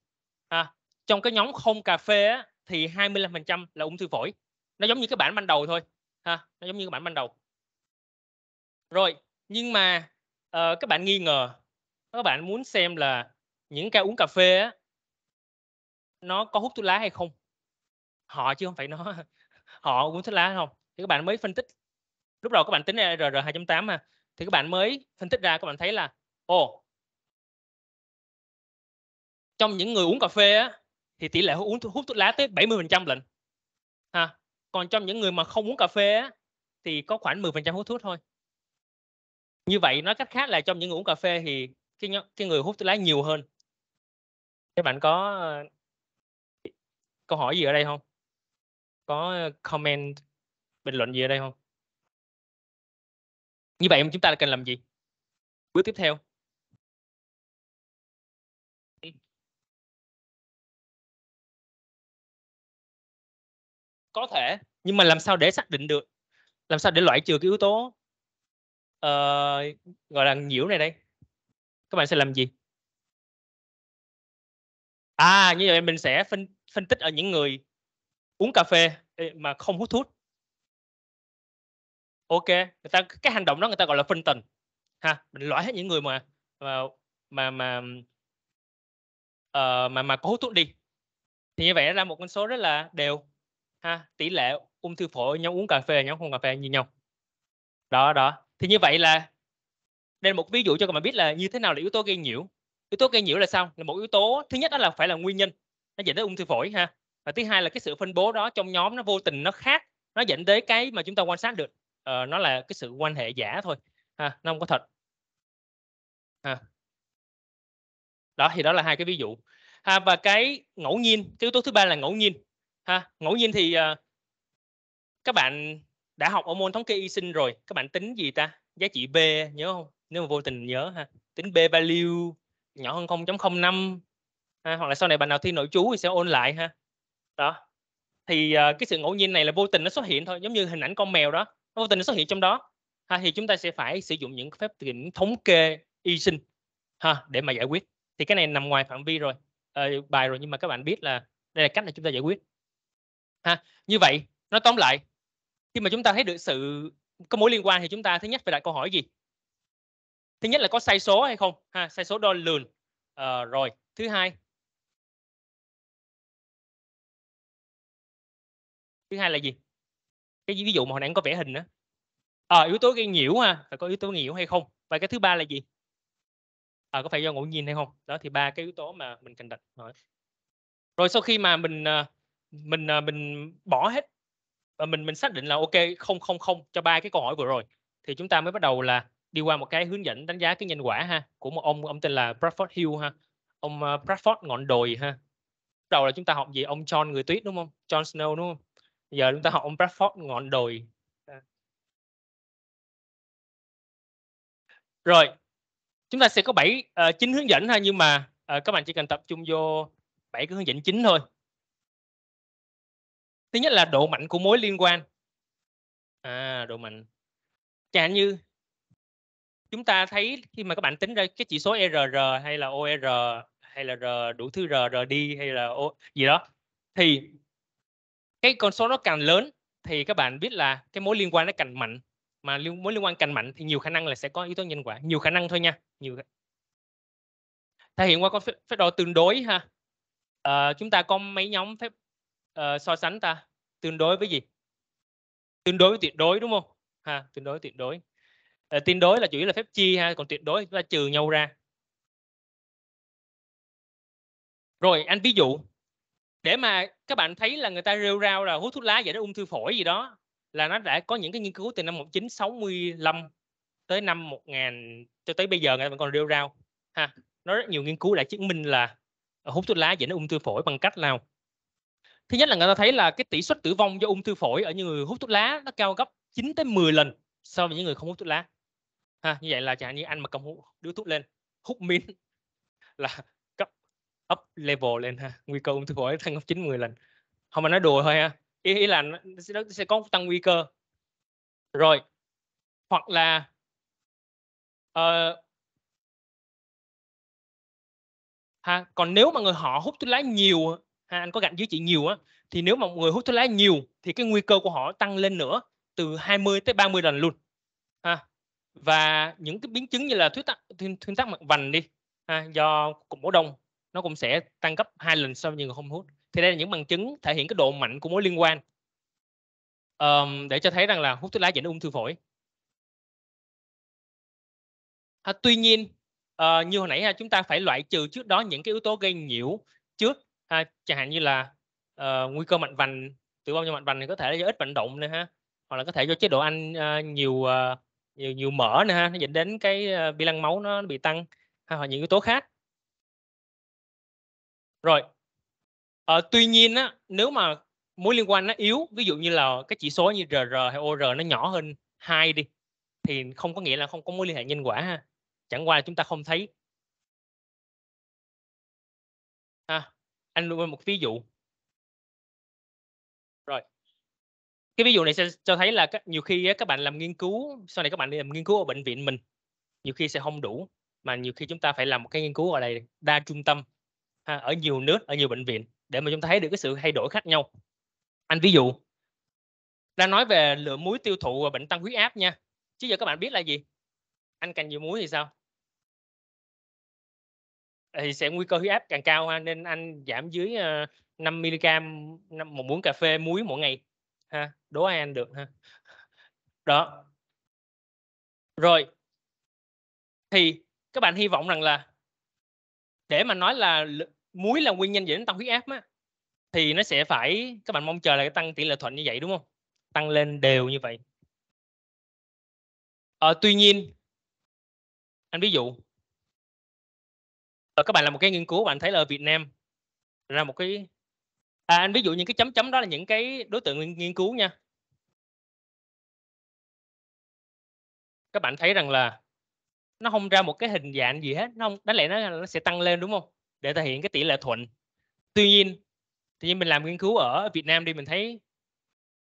S3: ha trong cái nhóm không cà phê á, thì 25% là ung thư phổi nó giống như cái bản ban đầu thôi ha nó giống như cái bản ban đầu rồi nhưng mà uh, các bạn nghi ngờ các bạn muốn xem là những ca uống cà phê á, nó có hút thuốc lá hay không họ chứ không phải nó họ uống thuốc lá hay không thì các bạn mới phân tích lúc đầu các bạn tính ra rr 2.8 mà thì các bạn mới phân tích ra các bạn thấy là ồ trong những người uống cà phê á, thì tỷ lệ uống hút thuốc lá tới 70% lận ha còn trong những người mà không uống cà phê á, thì có khoảng 10% hút thuốc thôi như vậy nói cách khác là trong những người uống cà phê thì cái cái người hút thuốc lá
S1: nhiều hơn các bạn có câu hỏi gì ở đây không có comment bình luận gì ở đây không như vậy chúng ta cần làm gì bước tiếp theo có thể
S2: nhưng mà làm sao để xác định được làm sao để loại trừ cái yếu tố
S1: uh, gọi là nhiễu này đây các bạn sẽ làm gì à như vậy mình sẽ phân phân tích ở những người uống cà phê mà không hút thuốc ok người
S3: ta cái hành động đó người ta gọi là phân tần ha mình loại hết những người mà mà mà mà uh, mà mà có hút thuốc đi thì như vậy nó ra một con số rất là đều ha tỷ lệ ung thư phổi nhóm uống cà phê nhóm không cà phê như nhau đó đó thì như vậy là đây là một ví dụ cho các bạn biết là như thế nào là yếu tố gây nhiễu yếu tố gây nhiễu là sao là một yếu tố thứ nhất đó là phải là nguyên nhân nó dẫn tới ung thư phổi ha và thứ hai là cái sự phân bố đó trong nhóm nó vô tình nó khác nó dẫn tới cái mà chúng ta quan sát được uh, nó là cái sự quan hệ giả thôi ha nó không có thật ha đó thì đó là hai cái ví dụ ha và cái ngẫu nhiên cái yếu tố thứ ba là ngẫu nhiên ha ngẫu nhiên thì uh, các bạn đã học ở môn thống kê y sinh rồi các bạn tính gì ta giá trị b nhớ không nếu mà vô tình nhớ ha tính b value nhỏ hơn 0.05 ha? hoặc là sau này bạn nào thi nội chú thì sẽ ôn lại ha đó thì uh, cái sự ngẫu nhiên này là vô tình nó xuất hiện thôi giống như hình ảnh con mèo đó vô tình nó xuất hiện trong đó ha? thì chúng ta sẽ phải sử dụng những phép tính thống kê y sinh ha để mà giải quyết thì cái này nằm ngoài phạm vi rồi uh, bài rồi nhưng mà các bạn biết là đây là cách là chúng ta giải quyết ha như vậy nó tóm lại khi mà chúng ta thấy được sự có mối liên quan thì chúng
S1: ta thứ nhất phải đặt câu hỏi gì thứ nhất là có sai số hay không ha sai số đo lường à, rồi thứ hai
S2: thứ hai là gì cái ví dụ mà hồi nãy có vẽ hình nữa à, ờ, yếu tố
S3: gây nhiễu ha phải có yếu tố nhiễu hay không và cái thứ ba là gì à, có phải do ngẫu nhiên hay không đó thì ba cái yếu tố mà mình cần đặt rồi sau khi mà mình mình à, mình bỏ hết và mình mình xác định là ok không không không cho ba cái câu hỏi vừa rồi thì chúng ta mới bắt đầu là đi qua một cái hướng dẫn đánh giá cái nhân quả ha của một ông ông tên là Bradford Hill ha ông à, Bradford ngọn đồi ha đầu là chúng ta học gì ông John người tuyết đúng không John
S1: Snow đúng không giờ chúng ta học ông Bradford ngọn đồi rồi chúng ta sẽ có bảy uh, hướng dẫn ha nhưng mà uh, các bạn chỉ cần tập trung vô bảy cái hướng dẫn chính thôi
S3: thứ nhất là độ mạnh của mối liên quan à độ mạnh chẳng hạn như chúng ta thấy khi mà các bạn tính ra cái chỉ số RR hay là OR hay là R đủ thứ R RD hay là o, gì đó thì cái con số nó càng lớn thì các bạn biết là cái mối liên quan nó càng mạnh mà mối liên quan càng mạnh thì nhiều khả năng là sẽ có yếu tố nhân quả nhiều khả năng thôi nha nhiều thể hiện qua con phép, phép độ tương đối ha à, chúng ta có mấy nhóm phép Ờ, so sánh ta tương đối với gì tương đối với tuyệt đối đúng không ha tương đối tuyệt đối à,
S1: ờ, tương đối là chủ yếu là phép chia ha còn tuyệt đối chúng ta trừ nhau ra rồi anh ví dụ để mà các bạn thấy là người ta
S3: rêu rao là hút thuốc lá vậy đó ung thư phổi gì đó là nó đã có những cái nghiên cứu từ năm 1965 tới năm 1000 cho tới bây giờ người ta vẫn còn rêu rao ha nó rất nhiều nghiên cứu đã chứng minh là hút thuốc lá dẫn đến ung thư phổi bằng cách nào thứ nhất là người ta thấy là cái tỷ suất tử vong do ung thư phổi ở những người hút thuốc lá nó cao gấp 9 tới 10 lần so với những người không hút thuốc lá ha, như vậy là chẳng như anh mà cầm điếu thuốc lên hút min là cấp up level lên ha nguy cơ ung thư phổi tăng gấp 9 10 lần không mà nói đùa
S1: thôi ha ý, ý là nó sẽ, sẽ có tăng nguy cơ rồi hoặc là uh, ha còn nếu mà người họ hút thuốc lá nhiều ha, anh có gạch dưới chị nhiều á thì nếu mà mọi
S3: người hút thuốc lá nhiều thì cái nguy cơ của họ tăng lên nữa từ 20 tới 30 lần luôn ha và những cái biến chứng như là thuyết tắc thuyên tắc mặt vành đi ha, do cục máu đông nó cũng sẽ tăng gấp hai lần so với những người không hút thì đây là những bằng chứng thể hiện cái độ mạnh
S1: của mối liên quan um, để cho thấy rằng là hút thuốc lá dẫn đến ung thư phổi à, tuy nhiên uh, như hồi nãy chúng ta phải loại trừ
S3: trước đó những cái yếu tố gây nhiễu trước ha chẳng hạn như là uh, nguy cơ mạnh vành tử vong do mạnh vành thì có thể là do ít vận động nữa ha hoặc là có thể do chế độ ăn uh, nhiều uh, nhiều nhiều mỡ nữa ha nó dẫn đến cái uh, bi lăng máu nó bị tăng ha, hoặc những yếu tố khác rồi uh, tuy nhiên á nếu mà mối liên quan nó yếu ví dụ như là cái chỉ số như rr hay or nó nhỏ hơn hai đi
S1: thì không có nghĩa là không có mối liên hệ nhân quả ha chẳng qua là chúng ta không thấy ha anh đưa một ví dụ rồi cái ví dụ này sẽ cho thấy là các, nhiều khi các bạn làm nghiên cứu sau này các
S3: bạn đi làm nghiên cứu ở bệnh viện mình nhiều khi sẽ không đủ mà nhiều khi chúng ta phải làm một cái nghiên cứu ở đây đa trung tâm ha, ở nhiều nước ở nhiều bệnh viện để mà chúng ta thấy được cái sự thay đổi khác nhau
S1: anh ví dụ đang nói về lượng muối tiêu thụ và bệnh tăng huyết áp nha chứ giờ các bạn biết là gì anh càng nhiều muối thì sao
S3: thì sẽ nguy cơ huyết áp càng cao ha nên anh giảm dưới uh, 5 mg một muỗng cà
S1: phê muối mỗi ngày ha đố ai ăn được ha đó rồi thì các bạn hy vọng rằng là
S3: để mà nói là muối là nguyên nhân dẫn đến tăng huyết áp á thì nó sẽ phải các bạn mong
S1: chờ là cái tăng tỷ lệ thuận như vậy đúng không tăng lên đều như vậy ờ, tuy nhiên anh ví dụ rồi ờ, các bạn làm một cái nghiên cứu bạn thấy là ở Việt Nam ra một cái à, anh ví dụ những cái chấm chấm đó là những cái đối tượng nghiên cứu nha các bạn thấy rằng là nó không ra một cái hình dạng gì hết nó không đáng lẽ nó, nó sẽ tăng lên
S3: đúng không để thể hiện cái tỷ lệ thuận tuy nhiên tuy nhiên mình làm nghiên cứu ở Việt Nam đi mình thấy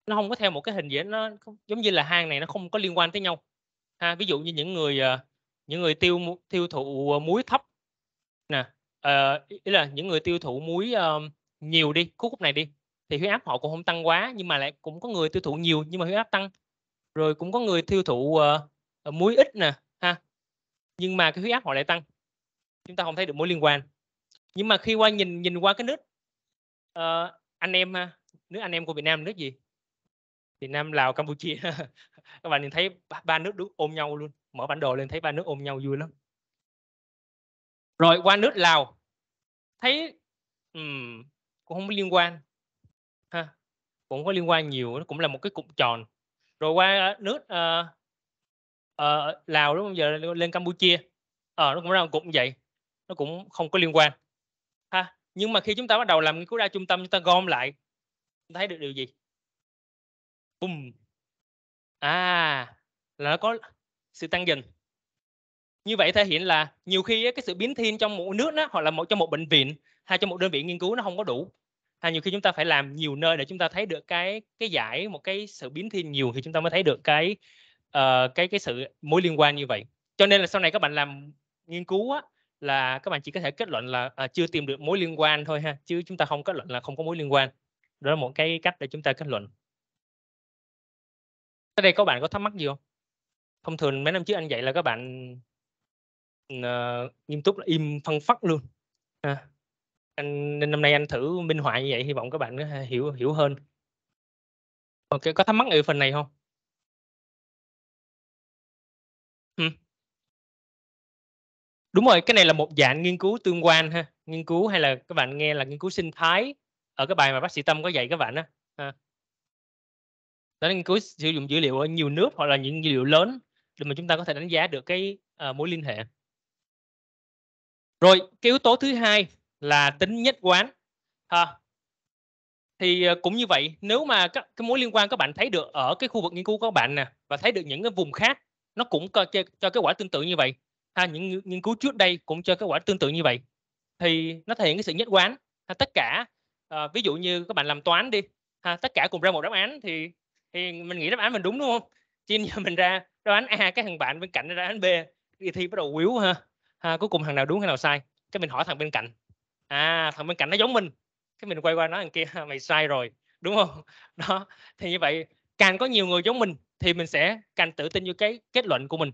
S3: nó không có theo một cái hình gì hết. nó không, giống như là hang này nó không có liên quan tới nhau ha ví dụ như những người ờ, những người tiêu tiêu thụ ờ, muối thấp nè uh, ý là những người tiêu thụ muối uh, nhiều đi khúc khúc này đi thì huyết áp họ cũng không tăng quá nhưng mà lại cũng có người tiêu thụ nhiều nhưng mà huyết áp tăng rồi cũng có người tiêu thụ uh, muối ít nè ha nhưng mà cái huyết áp họ lại tăng chúng ta không thấy được mối liên quan nhưng mà khi qua nhìn nhìn qua cái nước uh, anh em ha nước anh em của Việt Nam nước gì Việt Nam Lào Campuchia các bạn nhìn thấy ba nước đúng ôm nhau luôn mở bản đồ lên thấy ba nước ôm nhau vui lắm rồi qua nước lào thấy um, cũng không có liên quan ha cũng có liên quan nhiều nó cũng là một cái cục tròn rồi qua nước uh, uh, lào đúng không giờ lên campuchia ờ uh, nó cũng ra một cục như vậy nó cũng không có liên quan ha nhưng mà khi chúng ta bắt đầu làm nghiên cứu đa trung tâm chúng ta gom lại chúng ta thấy được điều gì bùm à là nó có sự tăng dần như vậy thể hiện là nhiều khi cái sự biến thiên trong một nước đó, hoặc là một trong một bệnh viện hay trong một đơn vị nghiên cứu nó không có đủ hay nhiều khi chúng ta phải làm nhiều nơi để chúng ta thấy được cái cái giải một cái sự biến thiên nhiều thì chúng ta mới thấy được cái uh, cái cái sự mối liên quan như vậy cho nên là sau này các bạn làm nghiên cứu á, là các bạn chỉ có thể kết luận là à, chưa tìm được mối liên quan thôi ha chứ chúng ta không kết luận là không có mối liên quan đó là một cái cách để chúng ta kết luận ở đây có bạn có thắc mắc gì không thông thường mấy năm trước anh dạy là các bạn uh, nghiêm túc là im phân phắc luôn
S1: à, anh nên năm nay anh thử minh họa như vậy hy vọng các bạn ờ, hiểu hiểu hơn ok có thắc mắc ở phần này không
S2: hmm. đúng rồi cái này là một dạng nghiên cứu tương
S3: quan ha nghiên cứu hay là các bạn nghe là nghiên cứu sinh thái ở cái bài mà bác sĩ tâm có dạy các bạn á à. đó là nghiên cứu sử dụng dữ liệu ở nhiều nước hoặc là những dữ liệu lớn để mà chúng ta có thể đánh giá được cái uh, mối liên hệ rồi cái yếu tố thứ hai là tính nhất quán à, thì ờ, cũng như vậy nếu mà các cái mối liên quan các bạn thấy được ở cái khu vực nghiên cứu của các bạn nè và thấy được những cái vùng khác nó cũng cho, cho, cho kết quả tương tự như vậy ha những nghiên cứu trước đây cũng cho kết quả tương tự như vậy thì nó thể hiện cái sự nhất quán ha, tất cả à, ví dụ như các bạn làm toán đi ha, tất cả cùng ra một đáp án thì thì mình nghĩ đáp án mình đúng đúng không chứ giờ mình ra đáp án a cái thằng bạn bên cạnh ra đáp án b thì thi bắt đầu quýu ha ha, à, cuối cùng thằng nào đúng thằng nào sai cái mình hỏi thằng bên cạnh à thằng bên cạnh nó giống mình cái mình quay qua nói thằng kia mày sai rồi đúng không đó thì như vậy càng có nhiều người giống mình thì mình sẽ càng tự tin như cái kết luận của mình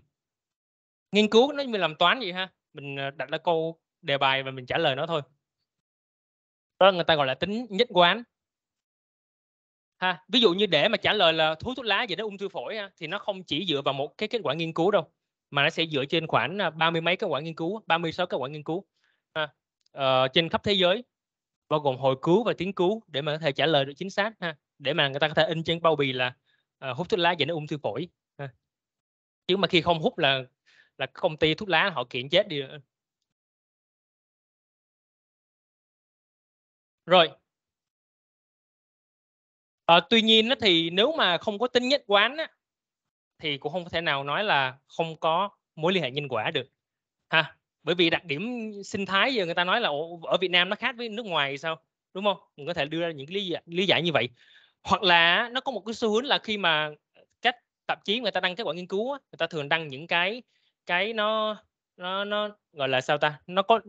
S3: nghiên cứu nó như mình làm toán vậy ha mình ờ, đặt ra câu đề bài và mình trả lời nó thôi đó người ta gọi là tính nhất quán ha ví dụ như để mà trả lời là thuốc thuốc lá gì đó ung thư phổi ha, thì nó không chỉ dựa vào một cái kết quả nghiên cứu đâu mà nó sẽ dựa trên khoảng à, ba mươi mấy các quả nghiên cứu 36 các quả nghiên cứu ha, à, uh, ờ, trên khắp thế giới bao gồm hồi cứu và tiến cứu để mà có thể trả lời được chính xác ha để mà người ta có thể in trên bao bì là uh, hút thuốc lá dẫn đến ung thư phổi ha. chứ mà
S2: khi không hút là là công ty thuốc lá họ kiện chết đi
S1: rồi à, tuy nhiên thì nếu mà không có tính nhất quán á, thì cũng không thể nào nói là
S3: không có mối liên hệ nhân quả được ha bởi vì đặc điểm sinh thái giờ người ta nói là ở Việt Nam nó khác với nước ngoài sao đúng không mình có thể đưa ra những lý giải, lý giải như vậy hoặc là nó có một cái xu hướng là khi mà các tạp chí người ta đăng kết quả nghiên cứu người ta thường đăng những cái cái nó nó nó gọi là sao ta nó có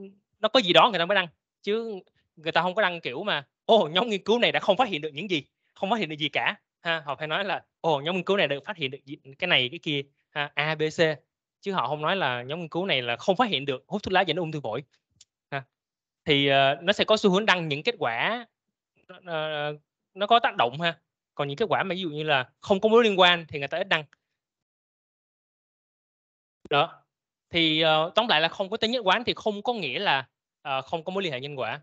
S3: nó có gì đó người ta mới đăng chứ người ta không có đăng kiểu mà ô nhóm nghiên cứu này đã không phát hiện được những gì không phát hiện được gì cả ha họ phải nói là ồ nhóm nghiên cứu này được phát hiện được cái này cái kia ha, a b c chứ họ không nói là nhóm nghiên cứu này là không phát hiện được hút thuốc lá dẫn đến ung thư phổi ha. thì uh, nó sẽ có xu hướng đăng những kết quả uh, nó có tác động ha còn những kết quả mà ví dụ như là không có mối liên quan thì người ta ít đăng đó thì uh, tóm lại là không có tính nhất quán thì không có nghĩa là uh, không có mối liên hệ nhân quả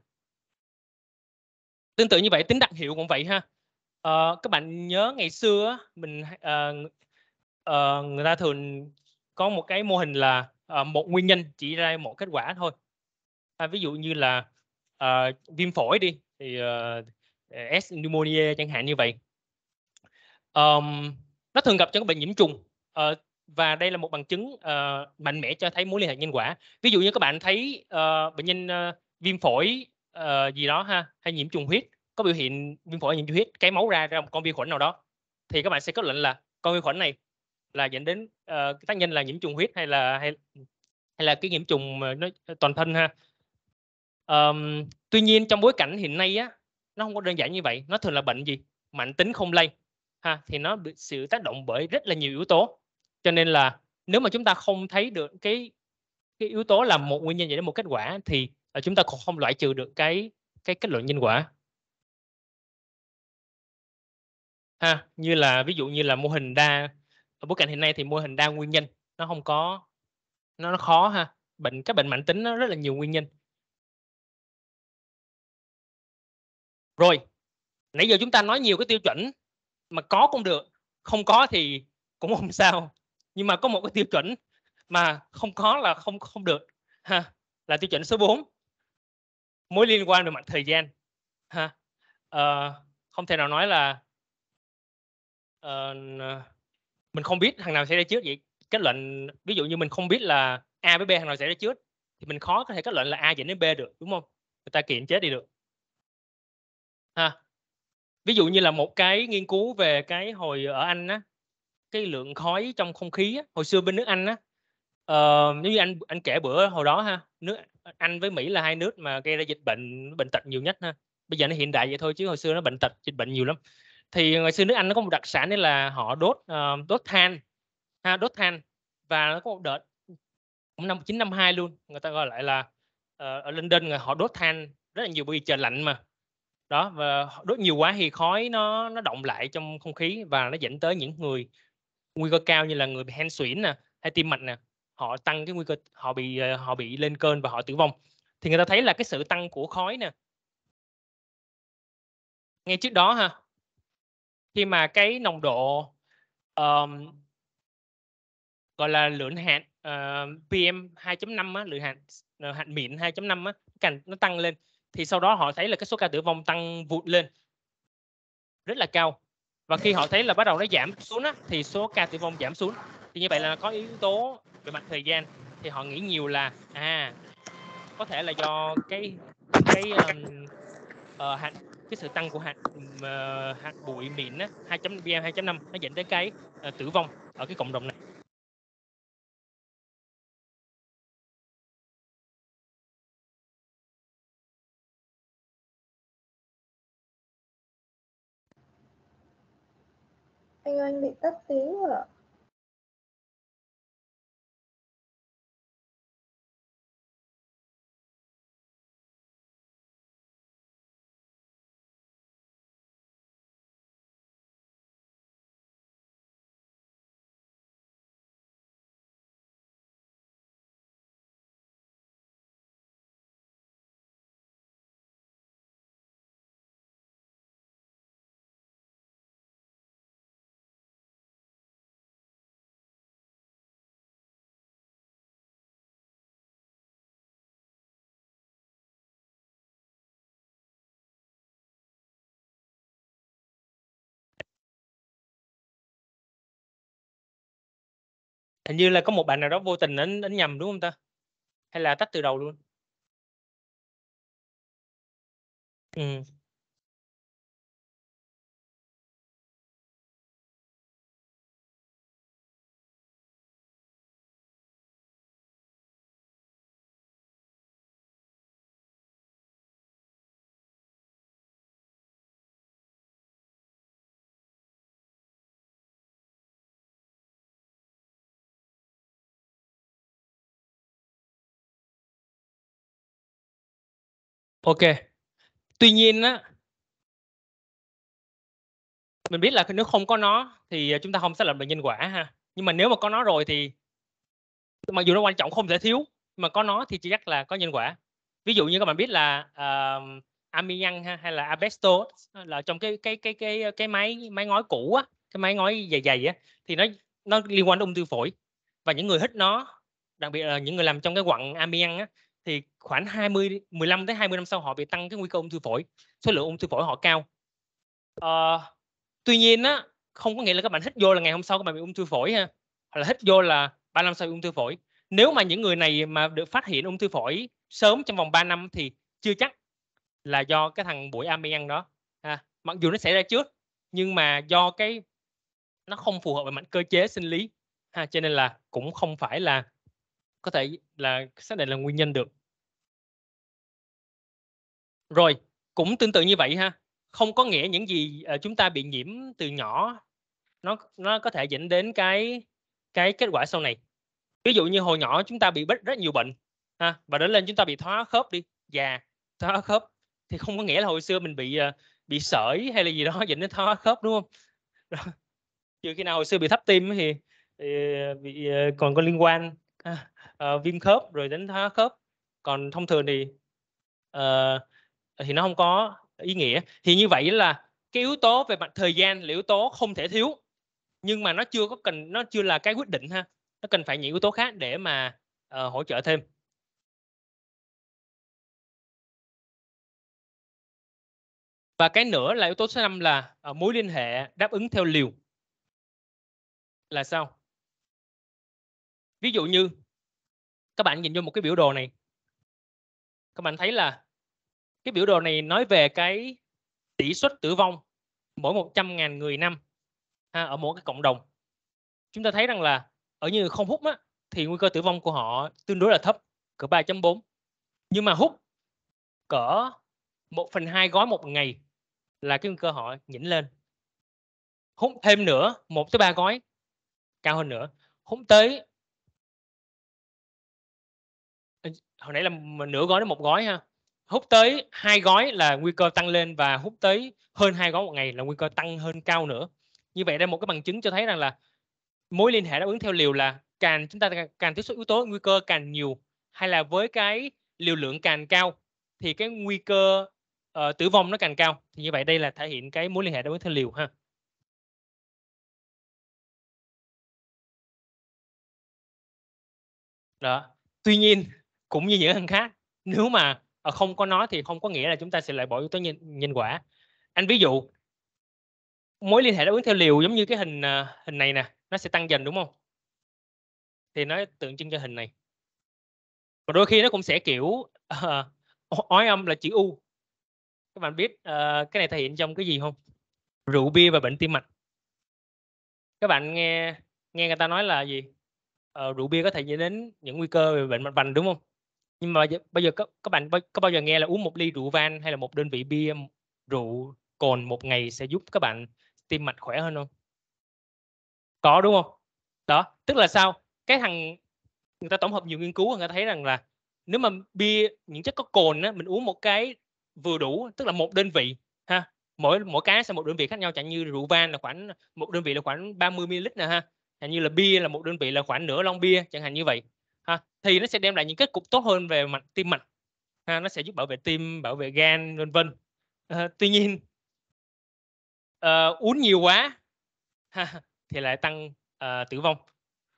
S3: tương tự như vậy tính đặc hiệu cũng vậy ha uh, các bạn nhớ ngày xưa mình uh, uh, người ta thường có một cái mô hình là uh, một nguyên nhân chỉ ra một kết quả thôi à, ví dụ như là uh, viêm phổi đi thì uh, S pneumonia chẳng hạn như vậy um, nó thường gặp cho các bệnh nhiễm trùng uh, và đây là một bằng chứng uh, mạnh mẽ cho thấy mối liên hệ nhân quả ví dụ như các bạn thấy uh, bệnh nhân uh, viêm phổi uh, gì đó ha hay nhiễm trùng huyết có biểu hiện viêm phổi nhiễm huyết cái máu ra ra một con vi khuẩn nào đó thì các bạn sẽ kết luận là con vi khuẩn này là dẫn đến uh, tác nhân là nhiễm trùng huyết hay là hay, hay là cái nhiễm trùng nó ờ, toàn thân ha um, tuy nhiên trong bối cảnh hiện nay á nó không có đơn giản như vậy nó thường là bệnh gì mạnh tính không lây ha thì nó bị sự tác động bởi rất là nhiều yếu tố cho nên là nếu mà chúng ta không thấy được cái cái yếu tố là một nguyên nhân dẫn đến một kết quả thì ờ, chúng ta cũng không loại trừ được cái cái kết luận nhân quả ha như là ví dụ như là mô hình đa ở bối cảnh hiện nay thì mô hình đa nguyên nhân
S1: nó không có nó, nó khó ha bệnh các bệnh mãn tính nó rất là nhiều nguyên nhân rồi nãy giờ chúng ta nói nhiều cái tiêu chuẩn mà có cũng được không có thì cũng không sao nhưng mà có một cái
S3: tiêu chuẩn mà không có là không không được ha là tiêu chuẩn số 4 mối liên quan về mặt thời gian ha à, không thể nào nói là uh, mình không biết thằng nào sẽ ra trước vậy kết luận ví dụ như mình không biết là a với b thằng nào sẽ ra trước thì mình khó có thể kết luận là a dẫn đến b được đúng không người ta kiện chết đi được ha ví dụ như là một cái nghiên cứu về cái hồi ở anh á cái lượng khói trong không khí á, hồi xưa bên nước anh á uh, như anh anh kể bữa hồi đó ha nước anh với mỹ là hai nước mà gây ra dịch bệnh bệnh tật nhiều nhất ha bây giờ nó hiện đại vậy thôi chứ hồi xưa nó bệnh tật dịch bệnh nhiều lắm thì ngày xưa nước Anh nó có một đặc sản đấy là họ đốt uh, đốt than ha, đốt than và nó có một đợt năm 1952 luôn người ta gọi lại là uh, ở London người họ đốt than rất là nhiều bởi vì trời lạnh mà đó và đốt nhiều quá thì khói nó nó động lại trong không khí và nó dẫn tới những người nguy cơ cao như là người bị hen suyễn nè hay tim mạch nè họ tăng cái nguy cơ họ bị ờ, họ bị lên cơn và họ tử vong thì người ta thấy là
S1: cái sự tăng của khói nè ngay trước đó ha khi mà cái nồng độ um, gọi
S3: là lượng hạt uh, ờ, PM 2.5 á, lượng hạt ờ, hạt mịn 2.5 á, cành nó tăng lên thì sau đó họ thấy là cái số ca tử vong tăng vụt lên rất là cao và khi họ thấy là bắt đầu nó giảm xuống á, thì số ca tử vong giảm xuống thì như vậy là có yếu tố về mặt thời gian thì họ nghĩ nhiều là à có thể là do cái cái um, uh, ờ, hạt cái sự tăng của hạt ờ, hạt
S2: bụi mịn á, 2 PM 2.5 nó dẫn tới cái uh, tử vong ở cái cộng đồng này anh anh bị tắt tiếng rồi ạ hình như là có một bạn nào đó vô tình đánh đánh nhầm đúng không ta hay là tách từ đầu luôn ừ
S1: ok tuy nhiên á mình biết là nếu không có nó thì à, chúng ta không xác lập được nhân quả ha nhưng mà nếu mà có nó rồi thì
S3: mặc dù nó quan trọng không thể thiếu mà có nó thì chỉ chắc là có nhân quả ví dụ như các bạn biết là uh, à, amiang ha hay là asbesto là trong cái cái cái cái cái máy máy ngói cũ á cái máy ngói dày dày á thì nó nó liên quan đến ung thư phổi và những người hít nó đặc biệt là những người làm trong cái quặng amiang á thì khoảng 20 15 tới 20 năm sau họ bị tăng cái nguy cơ ung thư phổi số lượng ung thư phổi họ cao à, tuy nhiên á không có nghĩa là các bạn hít vô là ngày hôm sau các bạn bị ung thư phổi ha hoặc là hít vô là 3 năm sau ung thư phổi nếu mà những người này mà được phát hiện ung thư phổi sớm trong vòng 3 năm thì chưa chắc là do cái thằng bụi amian đó à, mặc dù nó xảy ra trước nhưng mà do cái nó không phù hợp với mặt cơ chế sinh lý ha, cho nên là cũng không phải là có thể là xác định là nguyên nhân được rồi cũng tương tự như vậy ha không có nghĩa những gì ờ, chúng ta bị nhiễm từ nhỏ nó nó có thể dẫn đến cái cái kết quả sau này ví dụ như hồi nhỏ chúng ta bị rất rất nhiều bệnh ha và đến lên chúng ta bị thoái khớp đi già thoái khớp thì không có nghĩa là hồi xưa mình bị ờ, bị sởi hay là gì đó dẫn đến thoái khớp đúng không chưa khi nào hồi xưa bị thấp tim thì,
S1: thì ờ, bị còn có liên quan ha
S3: uh, viêm khớp rồi đến thoái khớp còn thông thường thì uh, thì nó không có ý nghĩa thì như vậy là cái yếu tố về mặt thời gian là yếu tố không thể thiếu nhưng mà nó chưa có cần nó chưa là cái quyết định ha nó cần phải
S2: những yếu tố khác để mà uh, hỗ trợ thêm và cái nữa là yếu tố số 5 là uh, mối liên
S1: hệ đáp ứng theo liều là sao ví dụ như các bạn nhìn vô một cái biểu đồ này các bạn thấy là
S3: cái biểu đồ này nói về cái tỷ suất tử vong mỗi 100.000 người năm ha, ở mỗi cái cộng đồng chúng ta thấy rằng là ở những người không hút á, thì nguy cơ tử vong của họ tương đối là thấp cỡ 3.4 nhưng mà hút cỡ 1 phần 2 gói một ngày là cái nguy cơ họ nhỉnh lên
S1: hút thêm nữa 1 tới 3 gói cao hơn nữa hút tới hồi nãy là nửa gói đến một gói ha
S3: hút tới hai gói là nguy cơ tăng lên và hút tới hơn hai gói một ngày là nguy cơ tăng hơn cao nữa như vậy đây một cái bằng chứng cho thấy rằng là mối liên hệ đáp ứng theo liều là càng chúng ta càng, càng tiếp xúc yếu tố nguy cơ càng nhiều hay là với cái liều lượng càng cao
S1: thì cái nguy cơ uh, tử vong nó càng cao thì như vậy đây là thể hiện cái mối liên hệ đối với theo liều ha
S2: đó tuy nhiên cũng như những thằng khác nếu mà ờ, không
S3: có nó thì không có nghĩa là chúng ta sẽ lại bỏ yếu tố nhân, nhân quả anh ví dụ mối liên hệ đáp ứng theo liều giống như cái hình ờ, hình này nè nó sẽ tăng dần đúng không thì nó tượng trưng cho hình này và đôi khi nó cũng sẽ kiểu uh, ói âm là chữ u các bạn biết uh, cái này thể hiện trong cái gì không rượu bia và bệnh tim mạch các bạn nghe nghe người ta nói là gì uh, rượu bia có thể dẫn đến những nguy cơ về bệnh mạch vành đúng không nhưng mà bây giờ các, các bạn có bao giờ nghe là uống một ly rượu van hay là một đơn vị bia rượu cồn một ngày sẽ giúp các bạn tim mạch khỏe hơn không có đúng không đó tức là sao cái thằng người ta tổng hợp nhiều nghiên cứu người ta thấy rằng là nếu mà bia những chất có cồn á mình uống một cái vừa đủ tức là một đơn vị ha mỗi mỗi cái sẽ một đơn vị khác nhau chẳng như rượu van là khoảng một đơn vị là khoảng 30 ml nè ha chẳng như là bia là một đơn vị là khoảng nửa lon bia chẳng hạn như vậy ha, thì nó sẽ đem lại những kết cục tốt hơn về mặt tim mạch ha, nó sẽ giúp bảo vệ tim bảo vệ gan vân vân à, tuy nhiên à, uống nhiều quá ha, thì lại tăng à, tử vong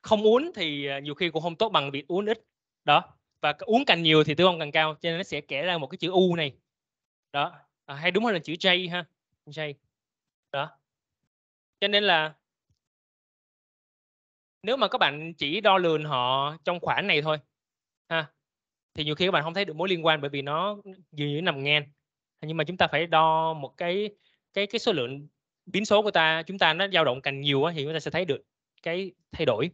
S3: không uống thì nhiều khi cũng không tốt bằng việc uống ít đó và uống càng nhiều thì tử vong càng cao cho nên nó sẽ kể ra một cái
S1: chữ u này đó à, hay đúng hơn là chữ j ha j đó cho nên là nếu mà các bạn chỉ đo lường
S3: họ trong khoản này thôi ha thì nhiều khi các bạn không thấy được mối liên quan bởi vì nó dường như nằm ngang nhưng mà chúng ta phải đo một cái cái cái số lượng biến số của ta chúng ta nó dao động càng nhiều thì chúng ta sẽ thấy được cái thay đổi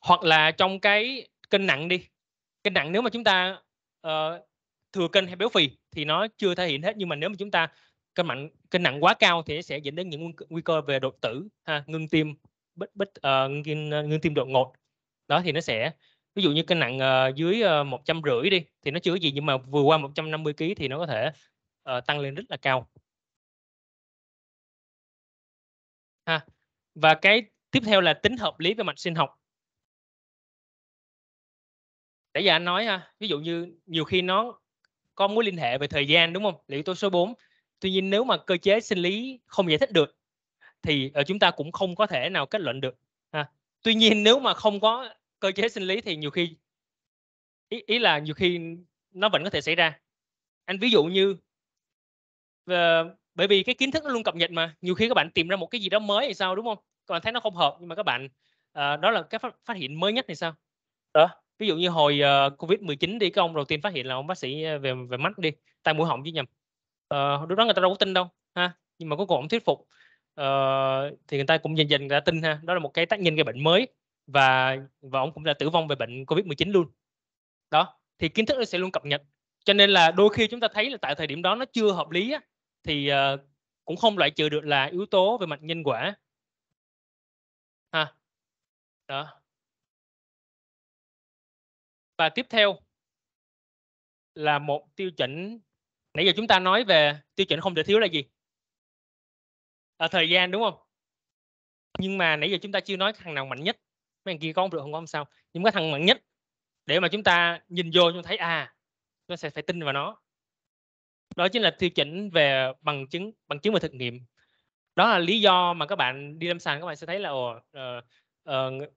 S3: hoặc là trong cái cân nặng đi cân nặng nếu mà chúng ta uh, thừa cân hay béo phì thì nó chưa thể hiện hết nhưng mà nếu mà chúng ta cân nặng cân nặng quá cao thì sẽ dẫn đến những nguy cơ về đột tử ha, ngưng tim bít bít uh, ngưng, ờ, ngưng tim đột ngột đó thì nó sẽ ví dụ như cân nặng uh, dưới một trăm rưỡi đi thì nó chưa có gì nhưng mà vừa
S1: qua 150 kg thì nó có thể uh, tăng lên rất là cao ha và cái tiếp theo là tính hợp lý về mặt sinh học để giờ anh nói ha ví dụ như nhiều khi nó
S3: có mối liên hệ về thời gian đúng không liệu yếu tố số 4 tuy nhiên nếu mà cơ chế sinh lý không giải thích được thì ờ, chúng ta cũng không có thể nào kết luận được ha. tuy nhiên nếu mà không có cơ chế sinh lý thì nhiều khi ý, ý là nhiều khi nó vẫn có thể xảy ra anh ví dụ như ờ, bởi vì cái kiến thức nó luôn cập nhật mà nhiều khi các bạn tìm ra một cái gì đó mới thì sao đúng không các bạn thấy nó không hợp nhưng mà các bạn à, đó là cái phát, phát hiện mới nhất thì sao đó ví dụ như hồi uh, covid 19 đi cái ông đầu tiên phát hiện là ông bác sĩ về về mắt đi tai mũi họng chứ nhầm uh, lúc đó người ta đâu có tin đâu ha nhưng mà cuối cùng ông thuyết phục Ờ, thì người ta cũng dần dần đã tin ha đó là một cái tác nhân gây bệnh mới và và ông cũng đã tử vong về bệnh covid 19 luôn đó thì kiến thức nó sẽ luôn cập nhật cho nên là đôi khi chúng ta thấy là tại thời điểm đó nó chưa hợp lý á, thì uh, cũng không loại trừ được là
S2: yếu tố về mặt nhân quả ha đó
S1: và tiếp theo là một tiêu chuẩn nãy giờ chúng ta nói về tiêu chuẩn không thể thiếu là gì
S3: à, thời gian đúng không nhưng mà nãy giờ chúng ta chưa nói thằng nào mạnh nhất mấy thằng kia có không được không có không sao nhưng cái thằng mạnh nhất để mà chúng ta nhìn vô chúng thấy à nó sẽ phải tin vào nó đó chính là tiêu chỉnh về bằng chứng bằng chứng và thực nghiệm đó là lý do mà các bạn đi lâm sàng các bạn sẽ thấy là ồ, uh, uh,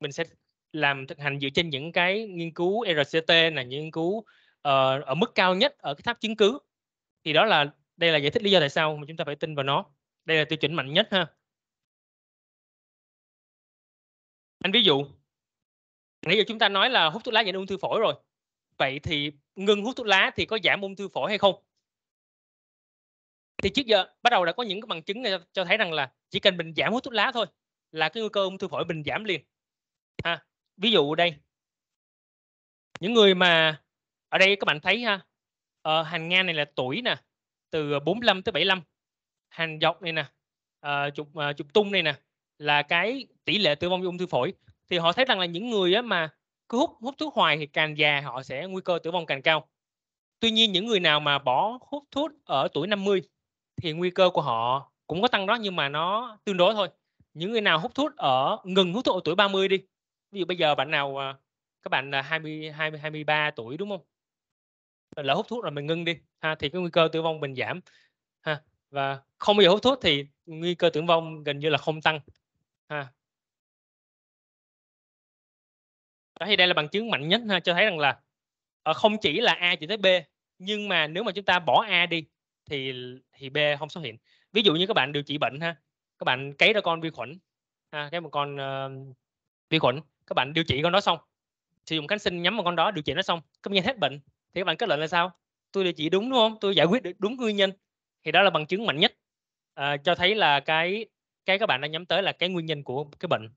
S3: mình sẽ làm thực hành dựa trên những cái nghiên cứu RCT là nghiên cứu uh, ở mức
S1: cao nhất ở cái tháp chứng cứ thì đó là đây là giải thích lý do tại sao mà chúng ta phải tin vào nó đây là tiêu chuẩn mạnh nhất ha anh ví dụ nãy giờ chúng ta nói là hút thuốc lá giảm ung thư phổi rồi vậy thì ngừng hút thuốc lá
S3: thì có giảm ung thư phổi hay không thì trước giờ bắt đầu đã có những cái bằng chứng cho thấy rằng là chỉ cần mình giảm hút thuốc lá thôi là cái nguy cơ ung thư phổi mình giảm liền ha ví dụ đây những người mà ở đây các bạn thấy ha uh, hàng nga này là tuổi nè từ 45 tới 75 hàng dọc này nè ờ, chụp à, chụp tung này nè là cái tỷ lệ tử vong do ung thư phổi thì họ thấy rằng là những người á, mà cứ hút hút thuốc hoài thì càng già họ sẽ nguy cơ tử vong càng cao tuy nhiên những người nào mà bỏ hút thuốc ở tuổi 50 thì nguy cơ của họ cũng có tăng đó nhưng mà nó tương đối thôi những người nào hút thuốc ở ngừng hút thuốc ở tuổi 30 đi ví dụ bây giờ bạn nào ờ, các bạn là 20 20 23 tuổi đúng không lỡ hút thuốc rồi mình ngưng đi ha thì cái nguy cơ tử vong mình giảm ha và không bao giờ hút thuốc thì
S1: nguy cơ tử vong gần như là không tăng ha đó thì đây là bằng chứng mạnh nhất ha, cho thấy rằng là ờ, không chỉ là a chỉ tới b
S3: nhưng mà nếu mà chúng ta bỏ a đi thì thì b không xuất hiện ví dụ như các bạn điều trị bệnh ha các bạn cấy ra con vi khuẩn ha, cái một con uh, vi khuẩn các bạn điều trị con đó xong sử dụng kháng sinh nhắm vào con đó điều trị nó xong các bạn hết bệnh thì các bạn kết luận là sao tôi điều trị đúng đúng không tôi giải quyết được đúng nguyên nhân thì đó là bằng chứng mạnh nhất à, cho thấy là cái cái các bạn đang nhắm tới là cái nguyên nhân của cái bệnh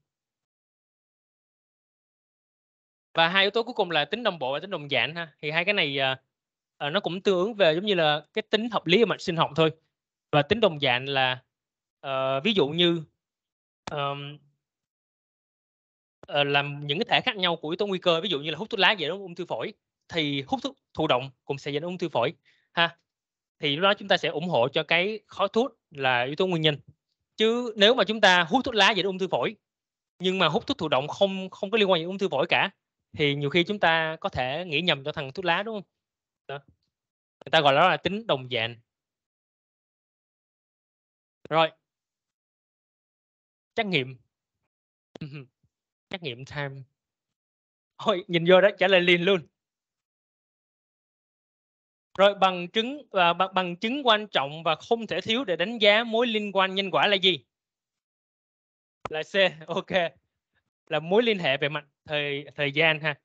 S3: và hai yếu tố cuối cùng là tính đồng bộ và tính đồng dạng ha thì hai cái này à, à nó cũng tương ứng về giống như là cái tính hợp lý của mặt sinh học thôi và tính đồng dạng là à, ví dụ như à, làm những cái thể khác nhau của yếu tố nguy cơ ví dụ như là hút thuốc lá dẫn đến ung thư phổi thì hút thuốc thụ động cũng sẽ dẫn đến ung thư phổi ha thì lúc đó chúng ta sẽ ủng hộ cho cái khói thuốc là yếu tố nguyên nhân chứ nếu mà chúng ta hút thuốc lá dẫn ung thư phổi nhưng mà hút thuốc thụ động không không có liên quan đến ung thư phổi cả thì nhiều khi chúng ta có thể nghĩ nhầm cho thằng thuốc lá đúng không
S1: đó.
S2: người ta gọi đó là tính đồng dạng rồi
S1: trắc nghiệm trắc nghiệm time Thôi, nhìn vô đó trả lời liền luôn rồi bằng chứng và bằng, bằng chứng quan trọng và không thể thiếu để đánh giá mối liên quan
S3: nhân quả là gì? Là C, ok. Là mối liên hệ về mặt thời thời gian ha.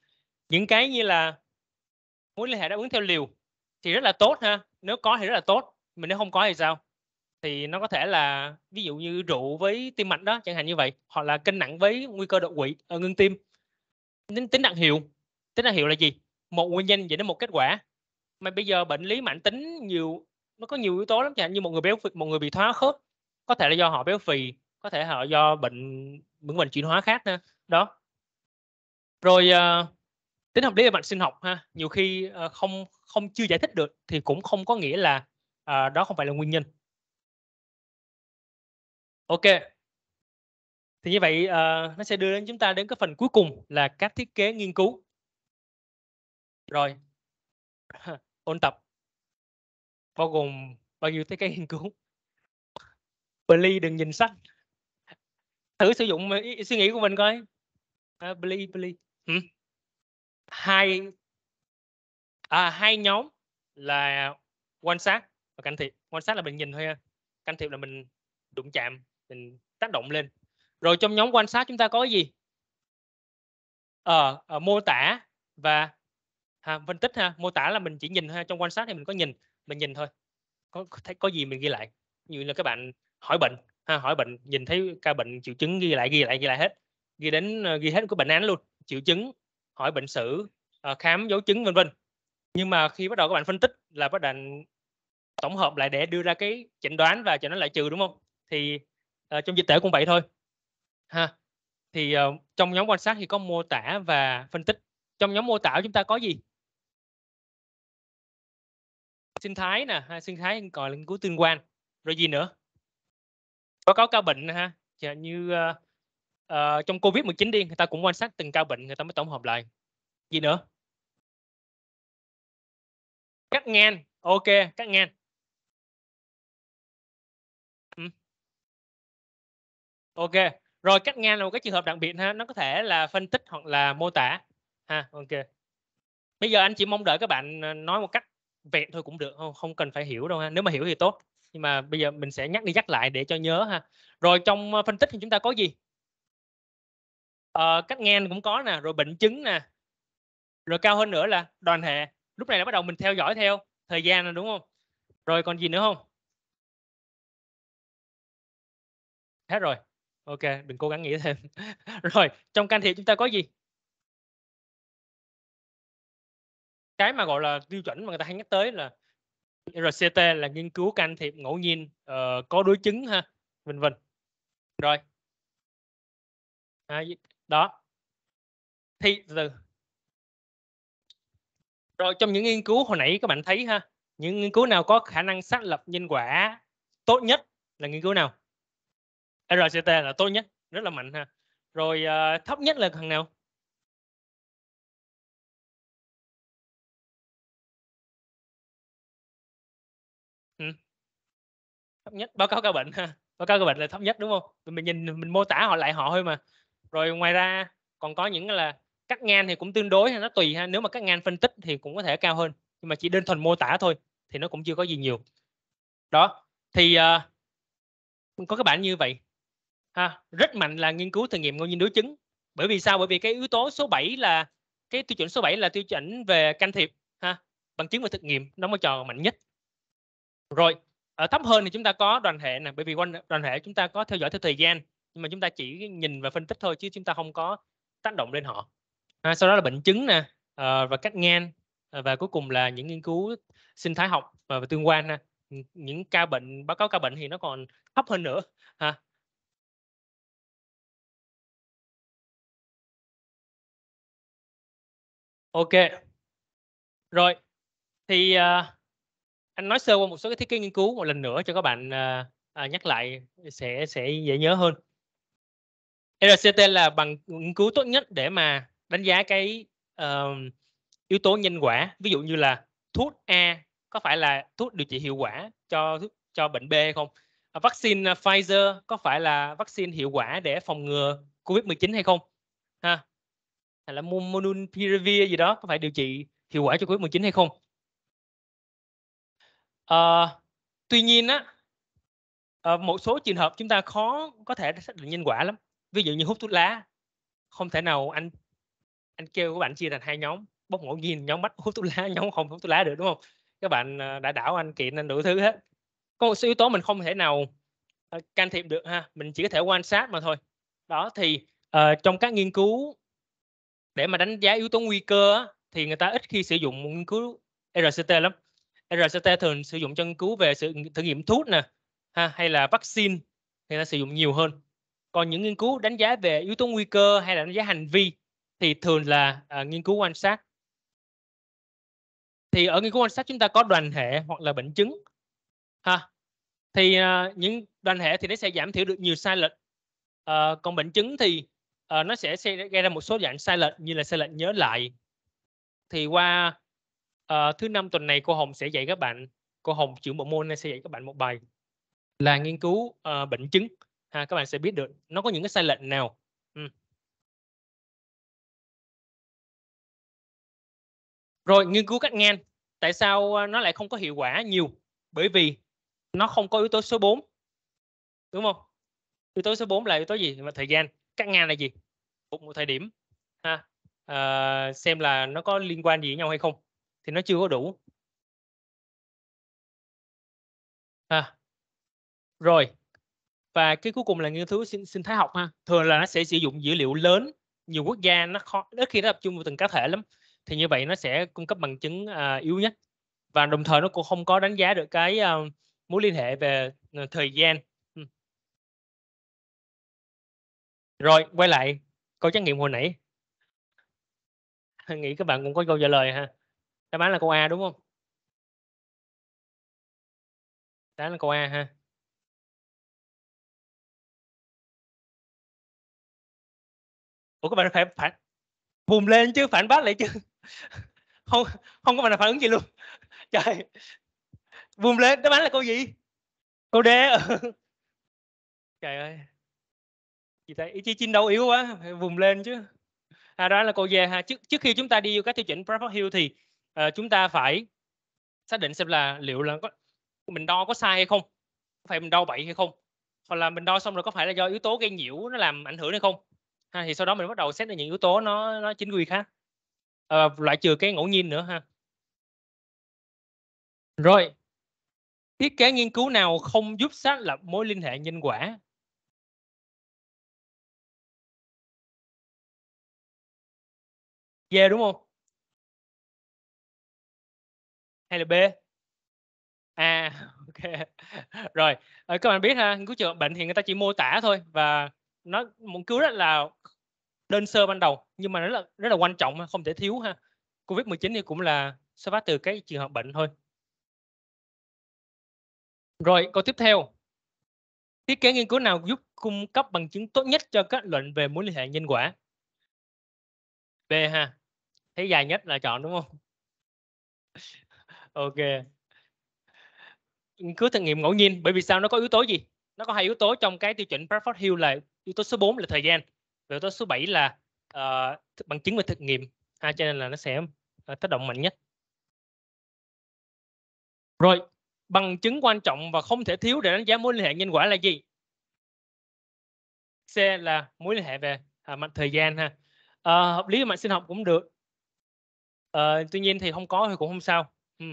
S3: Những cái như là mối liên hệ đáp ứng theo liều thì rất là tốt ha. Nếu có thì rất là tốt, mình nếu không có thì sao? Thì nó có thể là ví dụ như rượu với tim mạch đó chẳng hạn như vậy, hoặc là cân nặng với nguy cơ đột quỵ ở ngưng tim. Tính tính đặc hiệu, tính đặc hiệu là gì? Một nguyên nhân dẫn đến một kết quả mà bây giờ bệnh lý mãn tính nhiều nó có nhiều yếu tố lắm chẳng hạn như một người béo một người bị thoái khớp có thể là do họ béo phì có thể họ do bệnh những bệnh chuyển hóa khác nữa đó rồi uh, tính hợp lý về mặt sinh học ha nhiều khi uh, không không chưa giải
S1: thích được thì cũng không có nghĩa là uh, đó không phải là nguyên nhân ok thì như vậy uh, nó sẽ đưa đến chúng ta đến cái phần cuối cùng là các thiết kế nghiên cứu rồi ôn tập bao gồm bao nhiêu tới cái nghiên cứu
S3: Billy đừng nhìn sách thử sử dụng ý, suy nghĩ của mình coi à, Billy, Bly ừ. hai à, hai nhóm là quan sát và can thiệp quan sát là mình nhìn thôi can thiệp là mình đụng chạm mình tác động lên rồi trong nhóm quan sát chúng ta có cái gì ờ à, à, mô tả và ha, à, phân tích ha mô tả là mình chỉ nhìn ha trong quan sát thì mình có nhìn mình nhìn thôi có thấy có gì mình ghi lại như là các bạn hỏi bệnh ha, hỏi bệnh nhìn thấy ca bệnh triệu chứng ghi lại ghi lại ghi lại hết ghi đến ờ, ghi hết của bệnh án luôn triệu chứng hỏi bệnh sử ờ, khám dấu chứng vân vân nhưng mà khi bắt đầu các bạn phân tích là bắt đầu tổng hợp lại để đưa ra cái chẩn đoán và cho nó lại trừ đúng không thì uh, trong dịch tễ cũng vậy thôi ha thì uh, trong nhóm quan sát thì có mô
S1: tả và phân tích trong nhóm mô tả chúng ta có gì sinh thái nè hay sinh thái còn là nghiên cứu tương quan rồi gì nữa
S3: báo cáo ca bệnh ha dạ, như uh, uh, trong covid 19 đi người ta cũng quan sát từng
S2: ca bệnh người ta mới tổng hợp lại gì nữa
S1: cắt ngang ok cắt ngang ok rồi cắt ngang là một cái trường hợp đặc biệt ha nó có thể là phân tích
S3: hoặc là mô tả ha ok bây giờ anh chỉ mong đợi các bạn ờ, nói một cách vẹn thôi cũng được không không cần phải hiểu đâu ha nếu mà hiểu thì tốt nhưng mà bây giờ mình sẽ nhắc đi nhắc lại để cho nhớ ha rồi trong ờ, phân tích thì chúng ta có gì à, ờ, cách ngang cũng có
S1: nè rồi bệnh chứng nè rồi cao hơn nữa là đoàn hệ lúc này là bắt đầu mình theo dõi theo thời gian rồi đúng không rồi còn gì nữa không hết rồi ok đừng cố gắng nghĩ thêm rồi trong can thiệp chúng ta có gì cái mà gọi là tiêu chuẩn mà người ta hay nhắc tới là RCT là nghiên cứu can thiệp ngẫu nhiên uh, có đối chứng ha vân vân rồi à, đó thì từ rồi trong những nghiên cứu hồi nãy các bạn
S3: thấy ha những nghiên cứu nào có khả năng xác lập nhân quả tốt nhất là nghiên cứu nào
S2: RCT là tốt nhất rất là mạnh ha rồi uh, thấp nhất là thằng nào
S1: Ừ. thấp nhất báo cáo ca bệnh ha báo cáo ca bệnh là thấp nhất đúng không mình nhìn mình mô tả họ lại họ thôi mà rồi ngoài ra còn có những
S3: là cắt ngang thì cũng tương đối nó tùy ha nếu mà cắt ngang phân tích thì cũng có thể cao hơn nhưng mà chỉ đơn thuần mô tả thôi thì nó cũng chưa có gì nhiều đó thì uh, có các bạn như vậy ha rất mạnh là nghiên cứu thử nghiệm ngẫu nhiên đối chứng bởi vì sao bởi vì cái yếu tố số 7 là cái tiêu chuẩn số 7 là tiêu chuẩn về can thiệp ha bằng chứng và thực nghiệm nó mới trò mạnh nhất rồi ở thấp hơn thì chúng ta có đoàn hệ nè bởi vì đoàn hệ chúng ta có theo dõi theo thời gian nhưng mà chúng ta chỉ nhìn và phân tích thôi chứ chúng ta không có tác động lên họ à, sau đó là bệnh chứng nè ờ, và cách ngang ờ, và cuối cùng là những nghiên cứu
S1: sinh thái học và, tương quan nè những ca bệnh báo cáo ca bệnh thì nó còn thấp hơn nữa ha ok rồi thì uh, anh nói sơ qua một số cái thiết kế nghiên cứu một lần nữa cho các bạn à, à nhắc lại
S3: sẽ sẽ dễ nhớ hơn RCT là bằng nghiên cứu tốt nhất để mà đánh giá cái uh, yếu tố nhân quả ví dụ như là thuốc A có phải là thuốc điều trị hiệu quả cho cho bệnh B hay không à, vaccine à, Pfizer có phải là vaccine hiệu quả để phòng ngừa Covid-19 hay không ha hay là Molnupiravir gì đó có phải điều trị hiệu quả cho Covid-19 hay không à, tuy nhiên á à, một số trường hợp chúng ta khó có thể xác định nhân quả lắm ví dụ như hút thuốc lá không thể nào anh anh kêu của bạn chia thành hai nhóm bóc ngẫu nhiên nhóm bắt hút thuốc lá nhóm không hút thuốc lá được đúng không các bạn ờ, đã đảo anh kiện anh đủ thứ hết có một số yếu tố mình không thể nào can thiệp được ha mình chỉ có thể quan sát mà thôi đó thì uh, trong các nghiên cứu để mà đánh giá yếu tố nguy cơ thì người ta ít khi sử dụng nghiên cứu RCT lắm RCT thường sử dụng nghiên cứu về sự thử nghiệm thuốc nè ha, hay là vaccine thì ta sử dụng nhiều hơn còn những nghiên cứu đánh giá về yếu tố nguy cơ hay là đánh giá hành vi thì thường là à, nghiên cứu quan sát thì ở nghiên cứu quan sát chúng ta có đoàn hệ hoặc là bệnh chứng ha thì à, những đoàn hệ thì nó sẽ giảm thiểu được nhiều sai lệch à, còn bệnh chứng thì à, nó sẽ gây ra một số dạng sai lệch như là sai lệch nhớ lại thì qua Ờ, thứ năm tuần này cô Hồng sẽ dạy các bạn cô Hồng chịu một môn này sẽ dạy các bạn một bài là nghiên cứu à, bệnh
S1: chứng ha các bạn sẽ biết được nó có những cái sai lệch nào ừ. rồi nghiên cứu cắt ngang tại sao ờ, nó lại không có hiệu quả nhiều bởi vì nó không có yếu tố số 4 đúng
S3: không yếu tố số 4 là yếu tố gì mà thời gian cắt ngang là gì một thời điểm ha
S1: à, xem là nó có liên quan gì với nhau hay không thì nó chưa có đủ à, rồi và cái cuối cùng là nghiên cứu sinh, sinh thái học ha thường là nó sẽ sử dụng dữ liệu lớn nhiều quốc gia nó
S3: khó ít khi nó tập trung vào từng cá thể lắm thì như vậy nó sẽ cung cấp bằng chứng à, yếu nhất và
S1: đồng thời nó cũng không có đánh giá được cái à, mối liên hệ về à, thời gian rồi quay lại câu trắc nghiệm hồi nãy nghĩ các bạn cũng có câu trả lời ha đáp án là câu a đúng không
S2: đáp án là câu a ha
S1: ủa các bạn phải phản,
S2: vùng lên chứ phản bác lại chứ không không có bạn nào phản ứng gì luôn trời
S1: vùng lên đáp án là câu gì câu d trời ơi chị thấy ý chí chiến đấu yếu quá phải vùng lên chứ à
S3: đó là câu d ha trước trước khi chúng ta đi vô các tiêu chuẩn Bradford Hill thì à, chúng ta phải xác định xem là liệu là có, mình đo có sai hay không phải mình đo bậy hay không hoặc là mình đo xong rồi có phải là do yếu tố gây nhiễu nó làm ảnh hưởng hay không ha, thì sau đó mình bắt đầu xét ra những yếu tố nó nó chính quy khác à, loại trừ cái ngẫu nhiên nữa ha
S2: rồi thiết kế nghiên cứu nào không giúp xác lập mối liên hệ nhân quả ghê yeah, đúng không hay là B? À, ok. Rồi, à, các bạn biết ha, cứu chữa bệnh thì
S3: người ta chỉ mô tả thôi và nó muốn cứu rất là đơn sơ ban đầu nhưng mà rất
S1: là rất là quan trọng không thể thiếu ha. Covid-19 thì cũng là xuất phát từ cái trường hợp bệnh thôi. Rồi, câu tiếp theo. Thiết kế nghiên cứu nào giúp cung cấp bằng chứng tốt nhất cho kết luận về mối liên hệ nhân quả?
S3: B ha. Thấy dài nhất là chọn đúng không? ok cứ thử nghiệm ngẫu nhiên bởi vì sao nó có yếu tố gì nó có hai yếu tố trong cái tiêu chuẩn Bradford Hill là yếu tố số 4 là thời gian và yếu tố số 7 là uh, bằng chứng và thực nghiệm à, cho nên là nó sẽ uh, tác động mạnh nhất rồi bằng chứng quan trọng và không thể thiếu để đánh giá mối liên hệ nhân quả là gì C là mối liên hệ về à, mặt thời gian ha à, hợp lý
S2: về mặt sinh học cũng được à, tuy nhiên thì không có thì cũng không sao ừ.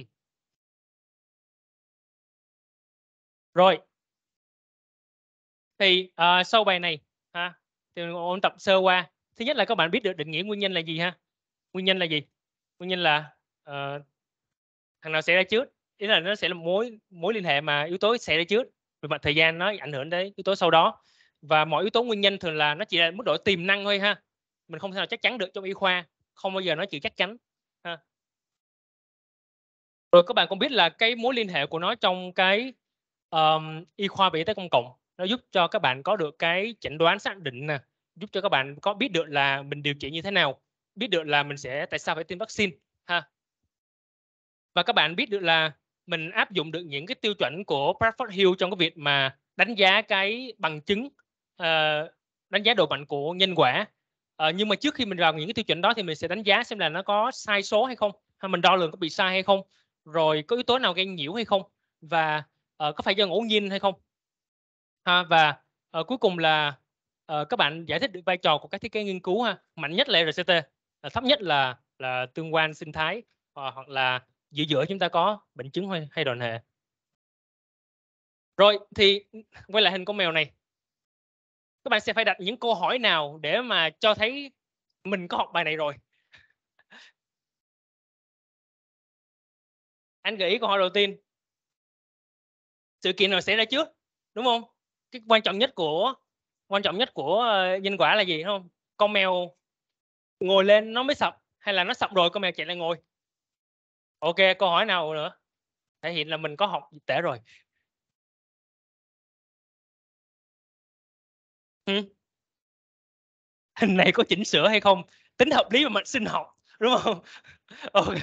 S1: rồi thì à, sau bài này ha thì ôn tập sơ qua thứ nhất là các bạn biết được định nghĩa nguyên
S3: nhân là gì ha nguyên nhân là gì nguyên nhân là uh, thằng nào xảy ra trước ý là nó sẽ là mối mối liên hệ mà yếu tố xảy ra trước về mặt thời gian nó ảnh hưởng đến yếu tố sau đó và mọi yếu tố nguyên nhân thường là nó chỉ là mức độ tiềm năng thôi ha mình không thể nào chắc chắn được trong y khoa không bao giờ nó chịu chắc chắn rồi ừ, các bạn cũng biết là cái mối liên hệ của nó trong cái um, y khoa về y tế công cộng nó giúp cho các bạn có được cái chẩn đoán xác định nè giúp cho các bạn có biết được là mình điều trị như thế nào biết được là mình sẽ tại sao phải tiêm vaccine ha và các bạn biết được là mình áp dụng được những cái tiêu chuẩn của Bradford Hill trong cái việc mà đánh giá cái bằng chứng uh, đánh giá độ mạnh của nhân quả uh, nhưng mà trước khi mình vào những cái tiêu chuẩn đó thì mình sẽ đánh giá xem là nó có sai số hay không hay mình đo lường có bị sai hay không rồi có yếu tố nào gây nhiễu hay không và uh, có phải do ngẫu nhiên hay không ha và uh, cuối cùng là uh, các bạn giải thích được vai trò của các thiết kế nghiên cứu ha mạnh nhất là RCT uh, thấp nhất là là tương quan sinh thái uh, hoặc là giữa giữa chúng ta có
S1: bệnh chứng hay, hay đòn hệ
S3: rồi thì quay lại hình con mèo này
S1: các bạn sẽ phải đặt những câu hỏi nào để mà cho thấy mình có học bài này rồi anh gợi ý
S2: câu hỏi đầu tiên sự kiện nào xảy ra trước đúng không cái quan trọng
S3: nhất của quan trọng nhất của ờ, nhân quả là gì không con mèo ngồi
S1: lên nó mới sập hay là nó sập rồi con mèo chạy lại ngồi ok câu hỏi nào nữa thể hiện là mình có học dịch tễ rồi hình này có chỉnh sửa hay không tính hợp lý và mình sinh học đúng không ok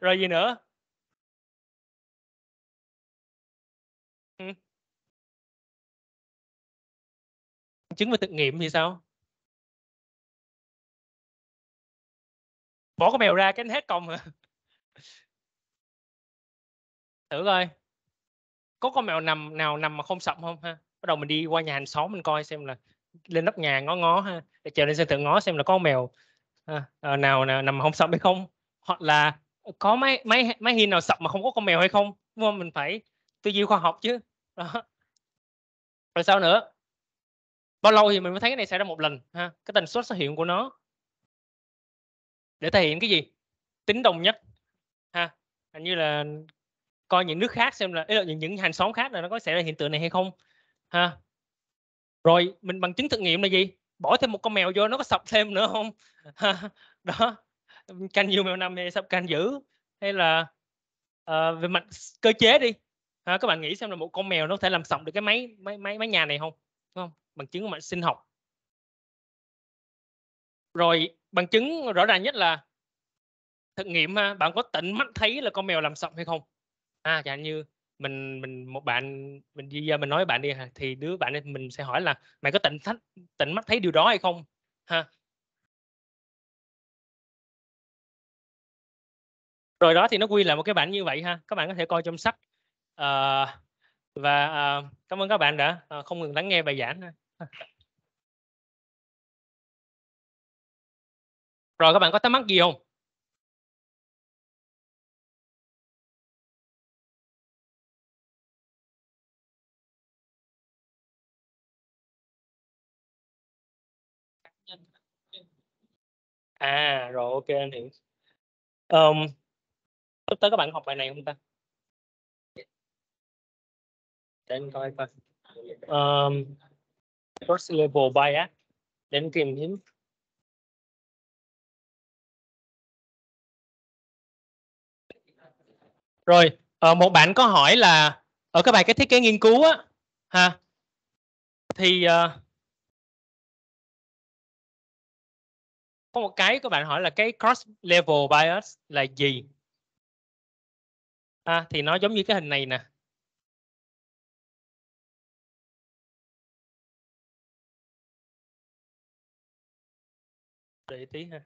S1: rồi gì nữa
S2: Ừ. chứng và thực nghiệm thì sao
S1: bỏ con mèo ra cái hết công hả thử coi có con mèo nằm nào nằm mà không sậm không ha bắt đầu mình đi qua
S3: nhà hàng xóm mình coi xem là lên nóc nhà ngó ngó ha để chờ lên sân thượng ngó xem là có con mèo à, nào, nào nằm mà không sậm hay không hoặc là có máy máy máy hiên nào sập mà không có con mèo hay không đúng không mình phải tư duy khoa học chứ đó rồi sao nữa bao lâu thì mình mới thấy cái này xảy ra một lần ha cái tần suất xuất hiện của nó để thể hiện cái gì tính đồng nhất ha hình như là coi những nước khác xem là, ý là những, những hàng xóm khác là nó có xảy ra hiện tượng này hay không ha rồi mình bằng chứng thực nghiệm là gì bỏ thêm một con mèo vô nó có sập thêm nữa không ha. đó canh nhiều mèo nằm thì sập canh dữ hay là uh, về mặt cơ chế đi à, các bạn nghĩ xem là một con mèo nó có thể làm sọc được cái máy máy máy máy nhà này không
S1: đúng không bằng chứng của mà sinh học rồi bằng chứng rõ ràng nhất là thực nghiệm ha bạn có tận mắt thấy là con mèo làm sọc hay không
S3: à chẳng dạ, như mình mình một bạn mình đi mình nói bạn đi thì đứa bạn ấy, mình
S1: sẽ hỏi là mày có tận tận mắt thấy điều đó hay không ha rồi đó thì nó quy lại một cái bản như vậy ha các bạn có thể coi trong sách à, và à, cảm ơn các bạn đã à, không ngừng lắng nghe bài giảng
S2: rồi các bạn có thắc mắc gì không
S1: à rồi ok anh hiểu um, tới các bạn học bài này không ta đến em coi coi
S2: um, first level bias đến tìm kiếm rồi ờ, một bạn có hỏi là ở các bài cái thiết kế nghiên cứu á ha thì uh, có một cái các
S1: bạn hỏi là cái cross level bias là gì à, thì nó giống như cái hình này nè
S2: tế tí ha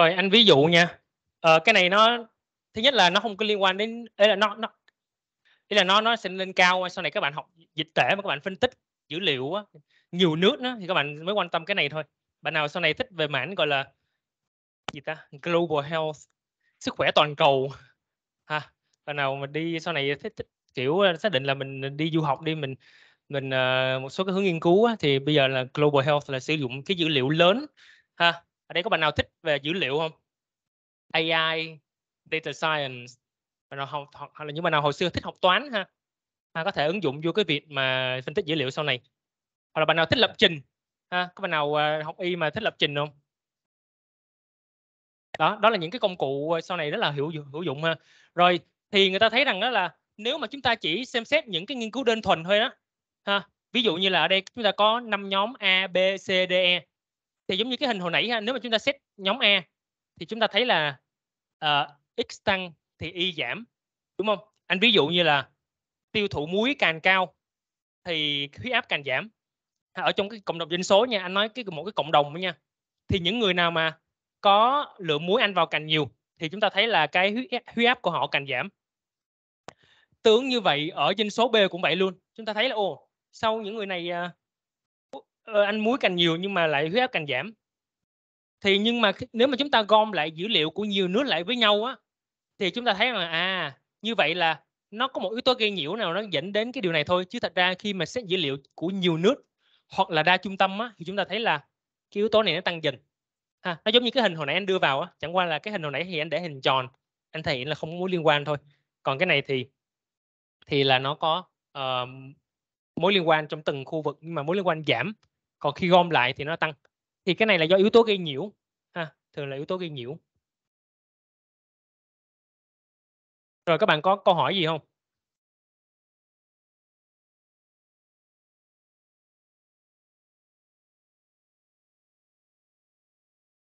S2: rồi anh ví dụ nha ờ, cái này nó thứ nhất là nó không có liên quan đến ấy là nó nó
S3: ý là nó nó sẽ lên cao sau này các bạn học dịch tễ mà các bạn phân tích dữ liệu á, nhiều nước đó, thì các bạn mới quan tâm cái này thôi bạn nào sau này thích về mảng gọi là gì ta global health sức khỏe toàn cầu ha bạn nào mà đi sau này thích, thích kiểu ờ, xác định là mình đi du học đi mình mình ờ, một số cái hướng nghiên cứu á, thì bây giờ là global health là sử dụng cái dữ liệu lớn ha ở đây có bạn nào thích về dữ liệu không AI data science bạn nào học, hoặc là những bạn nào hồi xưa thích học toán ha ha có thể ứng dụng vô cái việc mà phân tích dữ liệu sau này hoặc là bạn nào thích lập trình ha có bạn nào à, học y mà thích lập trình không đó đó là những cái công cụ à, sau này rất là hữu hữu dụng ha rồi thì người ta thấy rằng đó là nếu mà chúng ta chỉ xem xét những cái nghiên cứu đơn thuần thôi đó ha ví dụ như là ở đây chúng ta có năm nhóm A B C D E thì giống như cái hình hồi nãy ha nếu mà chúng ta xét nhóm A thì chúng ta thấy là uh, x tăng thì y giảm đúng không anh ví dụ như là tiêu thụ muối càng cao thì huyết áp càng giảm ở trong cái cộng đồng dân số nha anh nói cái một cái cộng đồng nha thì những người nào mà có lượng muối ăn vào càng nhiều thì chúng ta thấy là cái huyết áp của họ càng giảm tướng như vậy ở dân số B cũng vậy luôn chúng ta thấy là ô sau những người này à, Ờ, anh muối càng nhiều nhưng mà lại huyết áp càng giảm thì nhưng mà nếu mà chúng ta gom lại dữ liệu của nhiều nước lại với nhau á thì chúng ta thấy là à như vậy là nó có một yếu tố gây nhiễu nào nó dẫn đến cái điều này thôi chứ thật ra khi mà xét dữ liệu của nhiều nước hoặc là đa trung tâm á, thì chúng ta thấy là cái yếu tố này nó tăng dần ha, nó giống như cái hình hồi nãy anh đưa vào á, chẳng qua là cái hình hồi nãy thì anh để hình tròn anh thể hiện là không có mối liên quan thôi còn cái này thì thì là nó có uh, mối liên quan trong từng khu vực nhưng mà mối liên quan giảm
S1: còn khi gom lại thì nó tăng thì cái này là do yếu tố gây nhiễu ha thường là yếu tố gây nhiễu rồi các bạn có câu hỏi gì không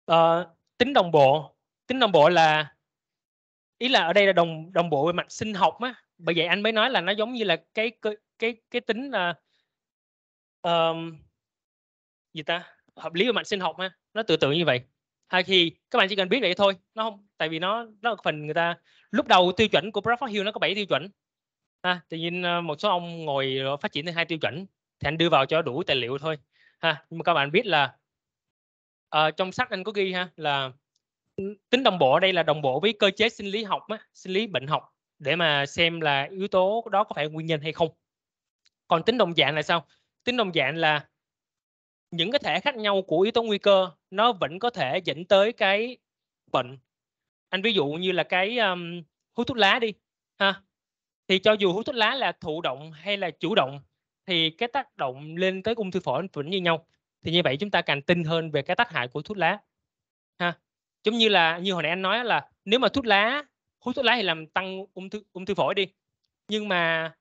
S2: à, tính đồng bộ tính đồng bộ là ý là ở đây là đồng đồng bộ về mặt sinh học á bởi vậy
S3: anh mới nói là nó giống như là cái cái cái, tính là uh, gì ta hợp lý về mặt sinh học ha nó tự tượng như vậy hay khi các bạn chỉ cần biết vậy thôi nó không tại vì nó nó phần người ta lúc đầu tiêu chuẩn của Bradford Hill nó có 7 tiêu chuẩn ha tự nhiên ờ, một số ông ngồi phát triển tới hai tiêu chuẩn thì anh đưa vào cho đủ tài liệu thôi ha nhưng mà các bạn biết là uh, trong sách anh có ghi ha là tính đồng bộ ở đây là đồng bộ với cơ chế sinh lý học á, sinh lý bệnh học để mà xem là yếu tố đó có phải nguyên nhân hay không còn tính đồng dạng là sao tính đồng dạng là những cái thể khác nhau của yếu tố nguy cơ nó vẫn có thể dẫn tới cái bệnh anh ví dụ như là cái um, hút thuốc lá đi ha thì cho dù hút thuốc lá là thụ động hay là chủ động thì cái tác động lên tới ung thư phổi vẫn như nhau thì như vậy chúng ta càng tin hơn về cái tác hại của thuốc lá ha giống như là như hồi nãy anh nói là nếu mà thuốc lá hút thuốc lá thì làm tăng ung thư ung thư phổi đi nhưng mà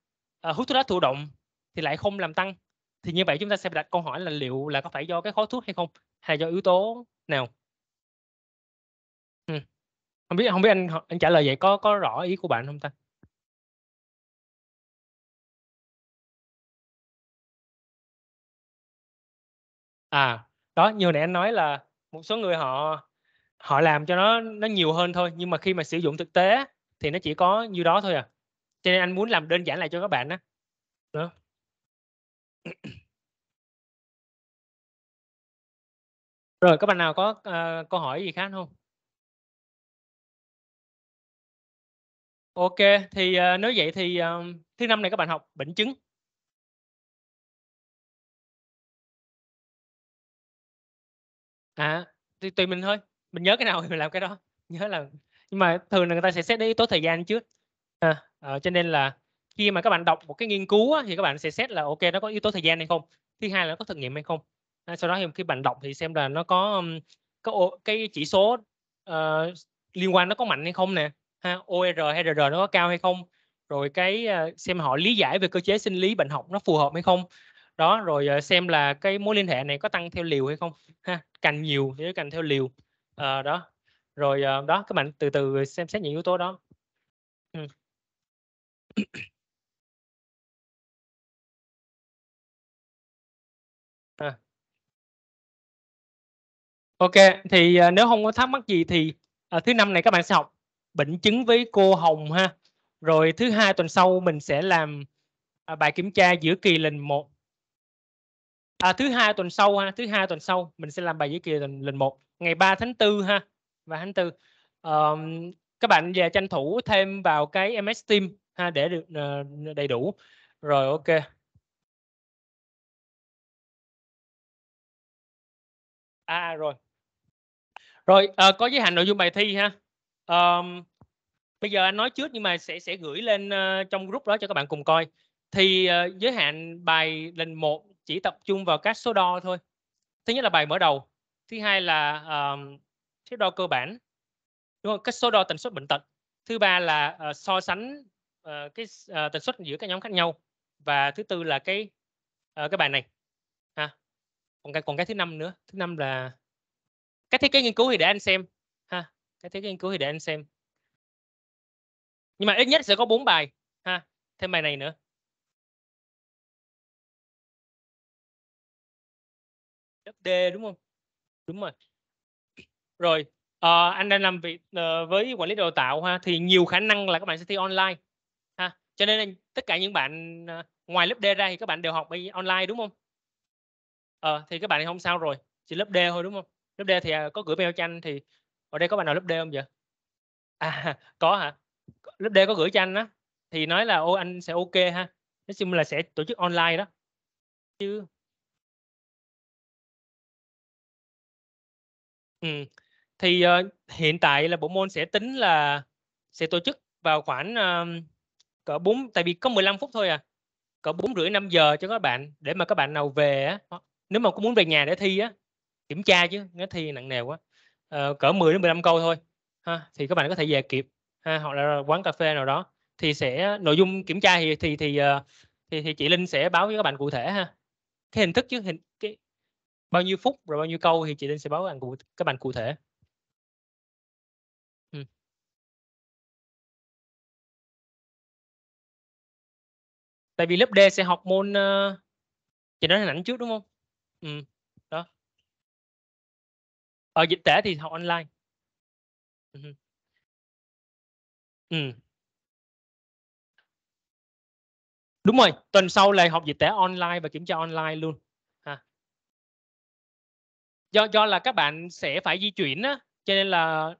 S3: à, hút thuốc lá thụ động thì lại không làm tăng thì như vậy chúng ta sẽ đặt câu hỏi là
S1: liệu là có phải do cái khói thuốc hay không hay do yếu tố nào ừ. không biết không biết anh anh trả lời vậy có có rõ ý của bạn không ta
S2: à đó như nãy anh nói là một số người họ họ làm cho
S3: nó nó nhiều hơn thôi nhưng mà khi mà sử dụng thực tế thì nó chỉ có nhiêu đó thôi à cho nên anh muốn
S1: làm đơn giản lại cho các bạn đó, đó. Rồi các bạn nào có uh, câu hỏi gì khác không?
S2: Ok, thì uh, nếu vậy thì uh, thứ năm này các bạn học bệnh chứng.
S1: À, thì tùy mình thôi. Mình nhớ cái nào thì mình làm cái đó. Nhớ là nhưng mà
S3: thường là người ta sẽ xét đến yếu tố thời gian trước. À, uh, cho nên là khi mà các bạn đọc một cái nghiên cứu á, thì các bạn sẽ xét là ok nó có yếu tố thời gian hay không thứ hai là nó có thực nghiệm hay không à, sau đó khi bạn đọc thì xem là nó có có cái chỉ số uh, liên quan nó có mạnh hay không nè ha OR hay RR nó có cao hay không rồi cái uh, xem họ lý giải về cơ chế sinh lý bệnh học nó phù hợp hay không đó rồi uh, xem là cái mối liên hệ này có tăng theo liều hay không ha càng nhiều thì càng theo liều uh, đó
S2: rồi uh, đó các bạn từ từ xem xét những yếu tố đó ừ. Ok, thì à, nếu không có thắc mắc gì thì
S3: à, thứ năm này các bạn sẽ học bệnh chứng với cô Hồng ha. Rồi thứ hai tuần sau mình sẽ làm à, bài kiểm tra giữa kỳ lần 1. À, thứ hai tuần sau ha, thứ hai tuần sau mình sẽ làm bài giữa kỳ lần, lần 1 ngày 3 tháng 4 ha và tháng 4.
S1: À, các bạn về tranh thủ thêm vào cái MS Team ha để được uh, đầy đủ. Rồi ok. À rồi rồi à, có giới hạn nội dung bài thi ha à, bây giờ anh nói trước nhưng mà sẽ sẽ gửi lên uh, trong group
S3: đó cho các bạn cùng coi thì uh, giới hạn bài lần 1 chỉ tập trung vào các số đo thôi thứ nhất là bài mở đầu thứ hai là uh, số đo cơ bản đúng không các số đo tần suất bệnh tật thứ ba là uh, so sánh uh, cái uh, tần suất giữa các nhóm khác nhau và thứ tư là cái uh, cái bài này ha còn cái còn cái thứ năm nữa thứ năm là cái thiết kế nghiên cứu thì để anh xem ha
S2: cái thiết kế nghiên cứu thì để anh xem nhưng mà ít nhất sẽ có bốn bài ha thêm bài này nữa D đúng không đúng rồi rồi à, anh đang
S3: làm việc uh, với quản lý đào tạo ha thì nhiều khả năng là các bạn sẽ thi online ha cho nên tất cả những bạn uh, ngoài lớp D ra thì các bạn đều học online đúng không ờ à, thì các bạn thì không sao rồi chỉ lớp D thôi đúng không lớp D thì à, có gửi mail cho anh thì ở đây có bạn nào lớp D không vậy à có hả lớp D có gửi cho anh á thì nói là ô anh
S1: sẽ ok ha nói chung là sẽ tổ chức online đó chứ ừ. thì uh, hiện tại là bộ môn sẽ tính là sẽ tổ chức vào khoảng uh, cỡ 4 tại
S3: vì có 15 phút thôi à cỡ bốn rưỡi 5 giờ cho các bạn để mà các bạn nào về á nếu mà có muốn về nhà để thi á kiểm tra chứ nó thi nặng nề quá à, cỡ 10 đến 15 câu thôi ha, thì các bạn có thể về kịp ha, hoặc là quán cà phê nào đó thì sẽ nội dung kiểm tra thì thì thì ờ, thì, thì chị Linh sẽ báo với các bạn cụ thể ha cái hình thức chứ hình cái
S2: bao nhiêu phút rồi bao nhiêu câu thì chị Linh sẽ báo các bạn cụ các bạn cụ thể ừ.
S1: tại vì lớp D sẽ học môn uh, chị nói hình ảnh trước đúng không ừ ở ờ, dịch tễ thì học online ừ, ừ. đúng rồi tuần sau lại học dịch tễ online và kiểm tra online luôn ha.
S3: do do là các bạn sẽ phải di chuyển á cho nên là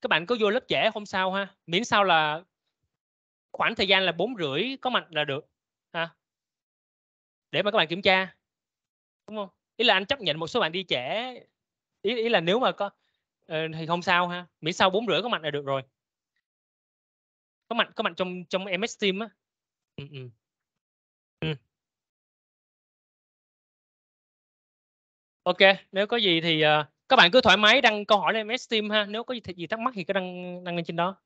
S3: các bạn có vô lớp trẻ không sao ha miễn sao là khoảng thời gian là bốn rưỡi có mặt là được ha để mà các bạn kiểm tra đúng không ý là anh chấp nhận một số bạn đi trẻ ý ý là nếu mà có ờ, thì không sao
S1: ha miễn sao bốn rưỡi có mạnh là được rồi có mạnh có mạnh trong trong ms team á
S2: ừ, ừ. Ừ.
S1: ok nếu có gì thì uh, các bạn cứ thoải mái đăng câu hỏi lên ms team ha nếu có gì, gì thắc mắc thì cứ đăng đăng lên trên đó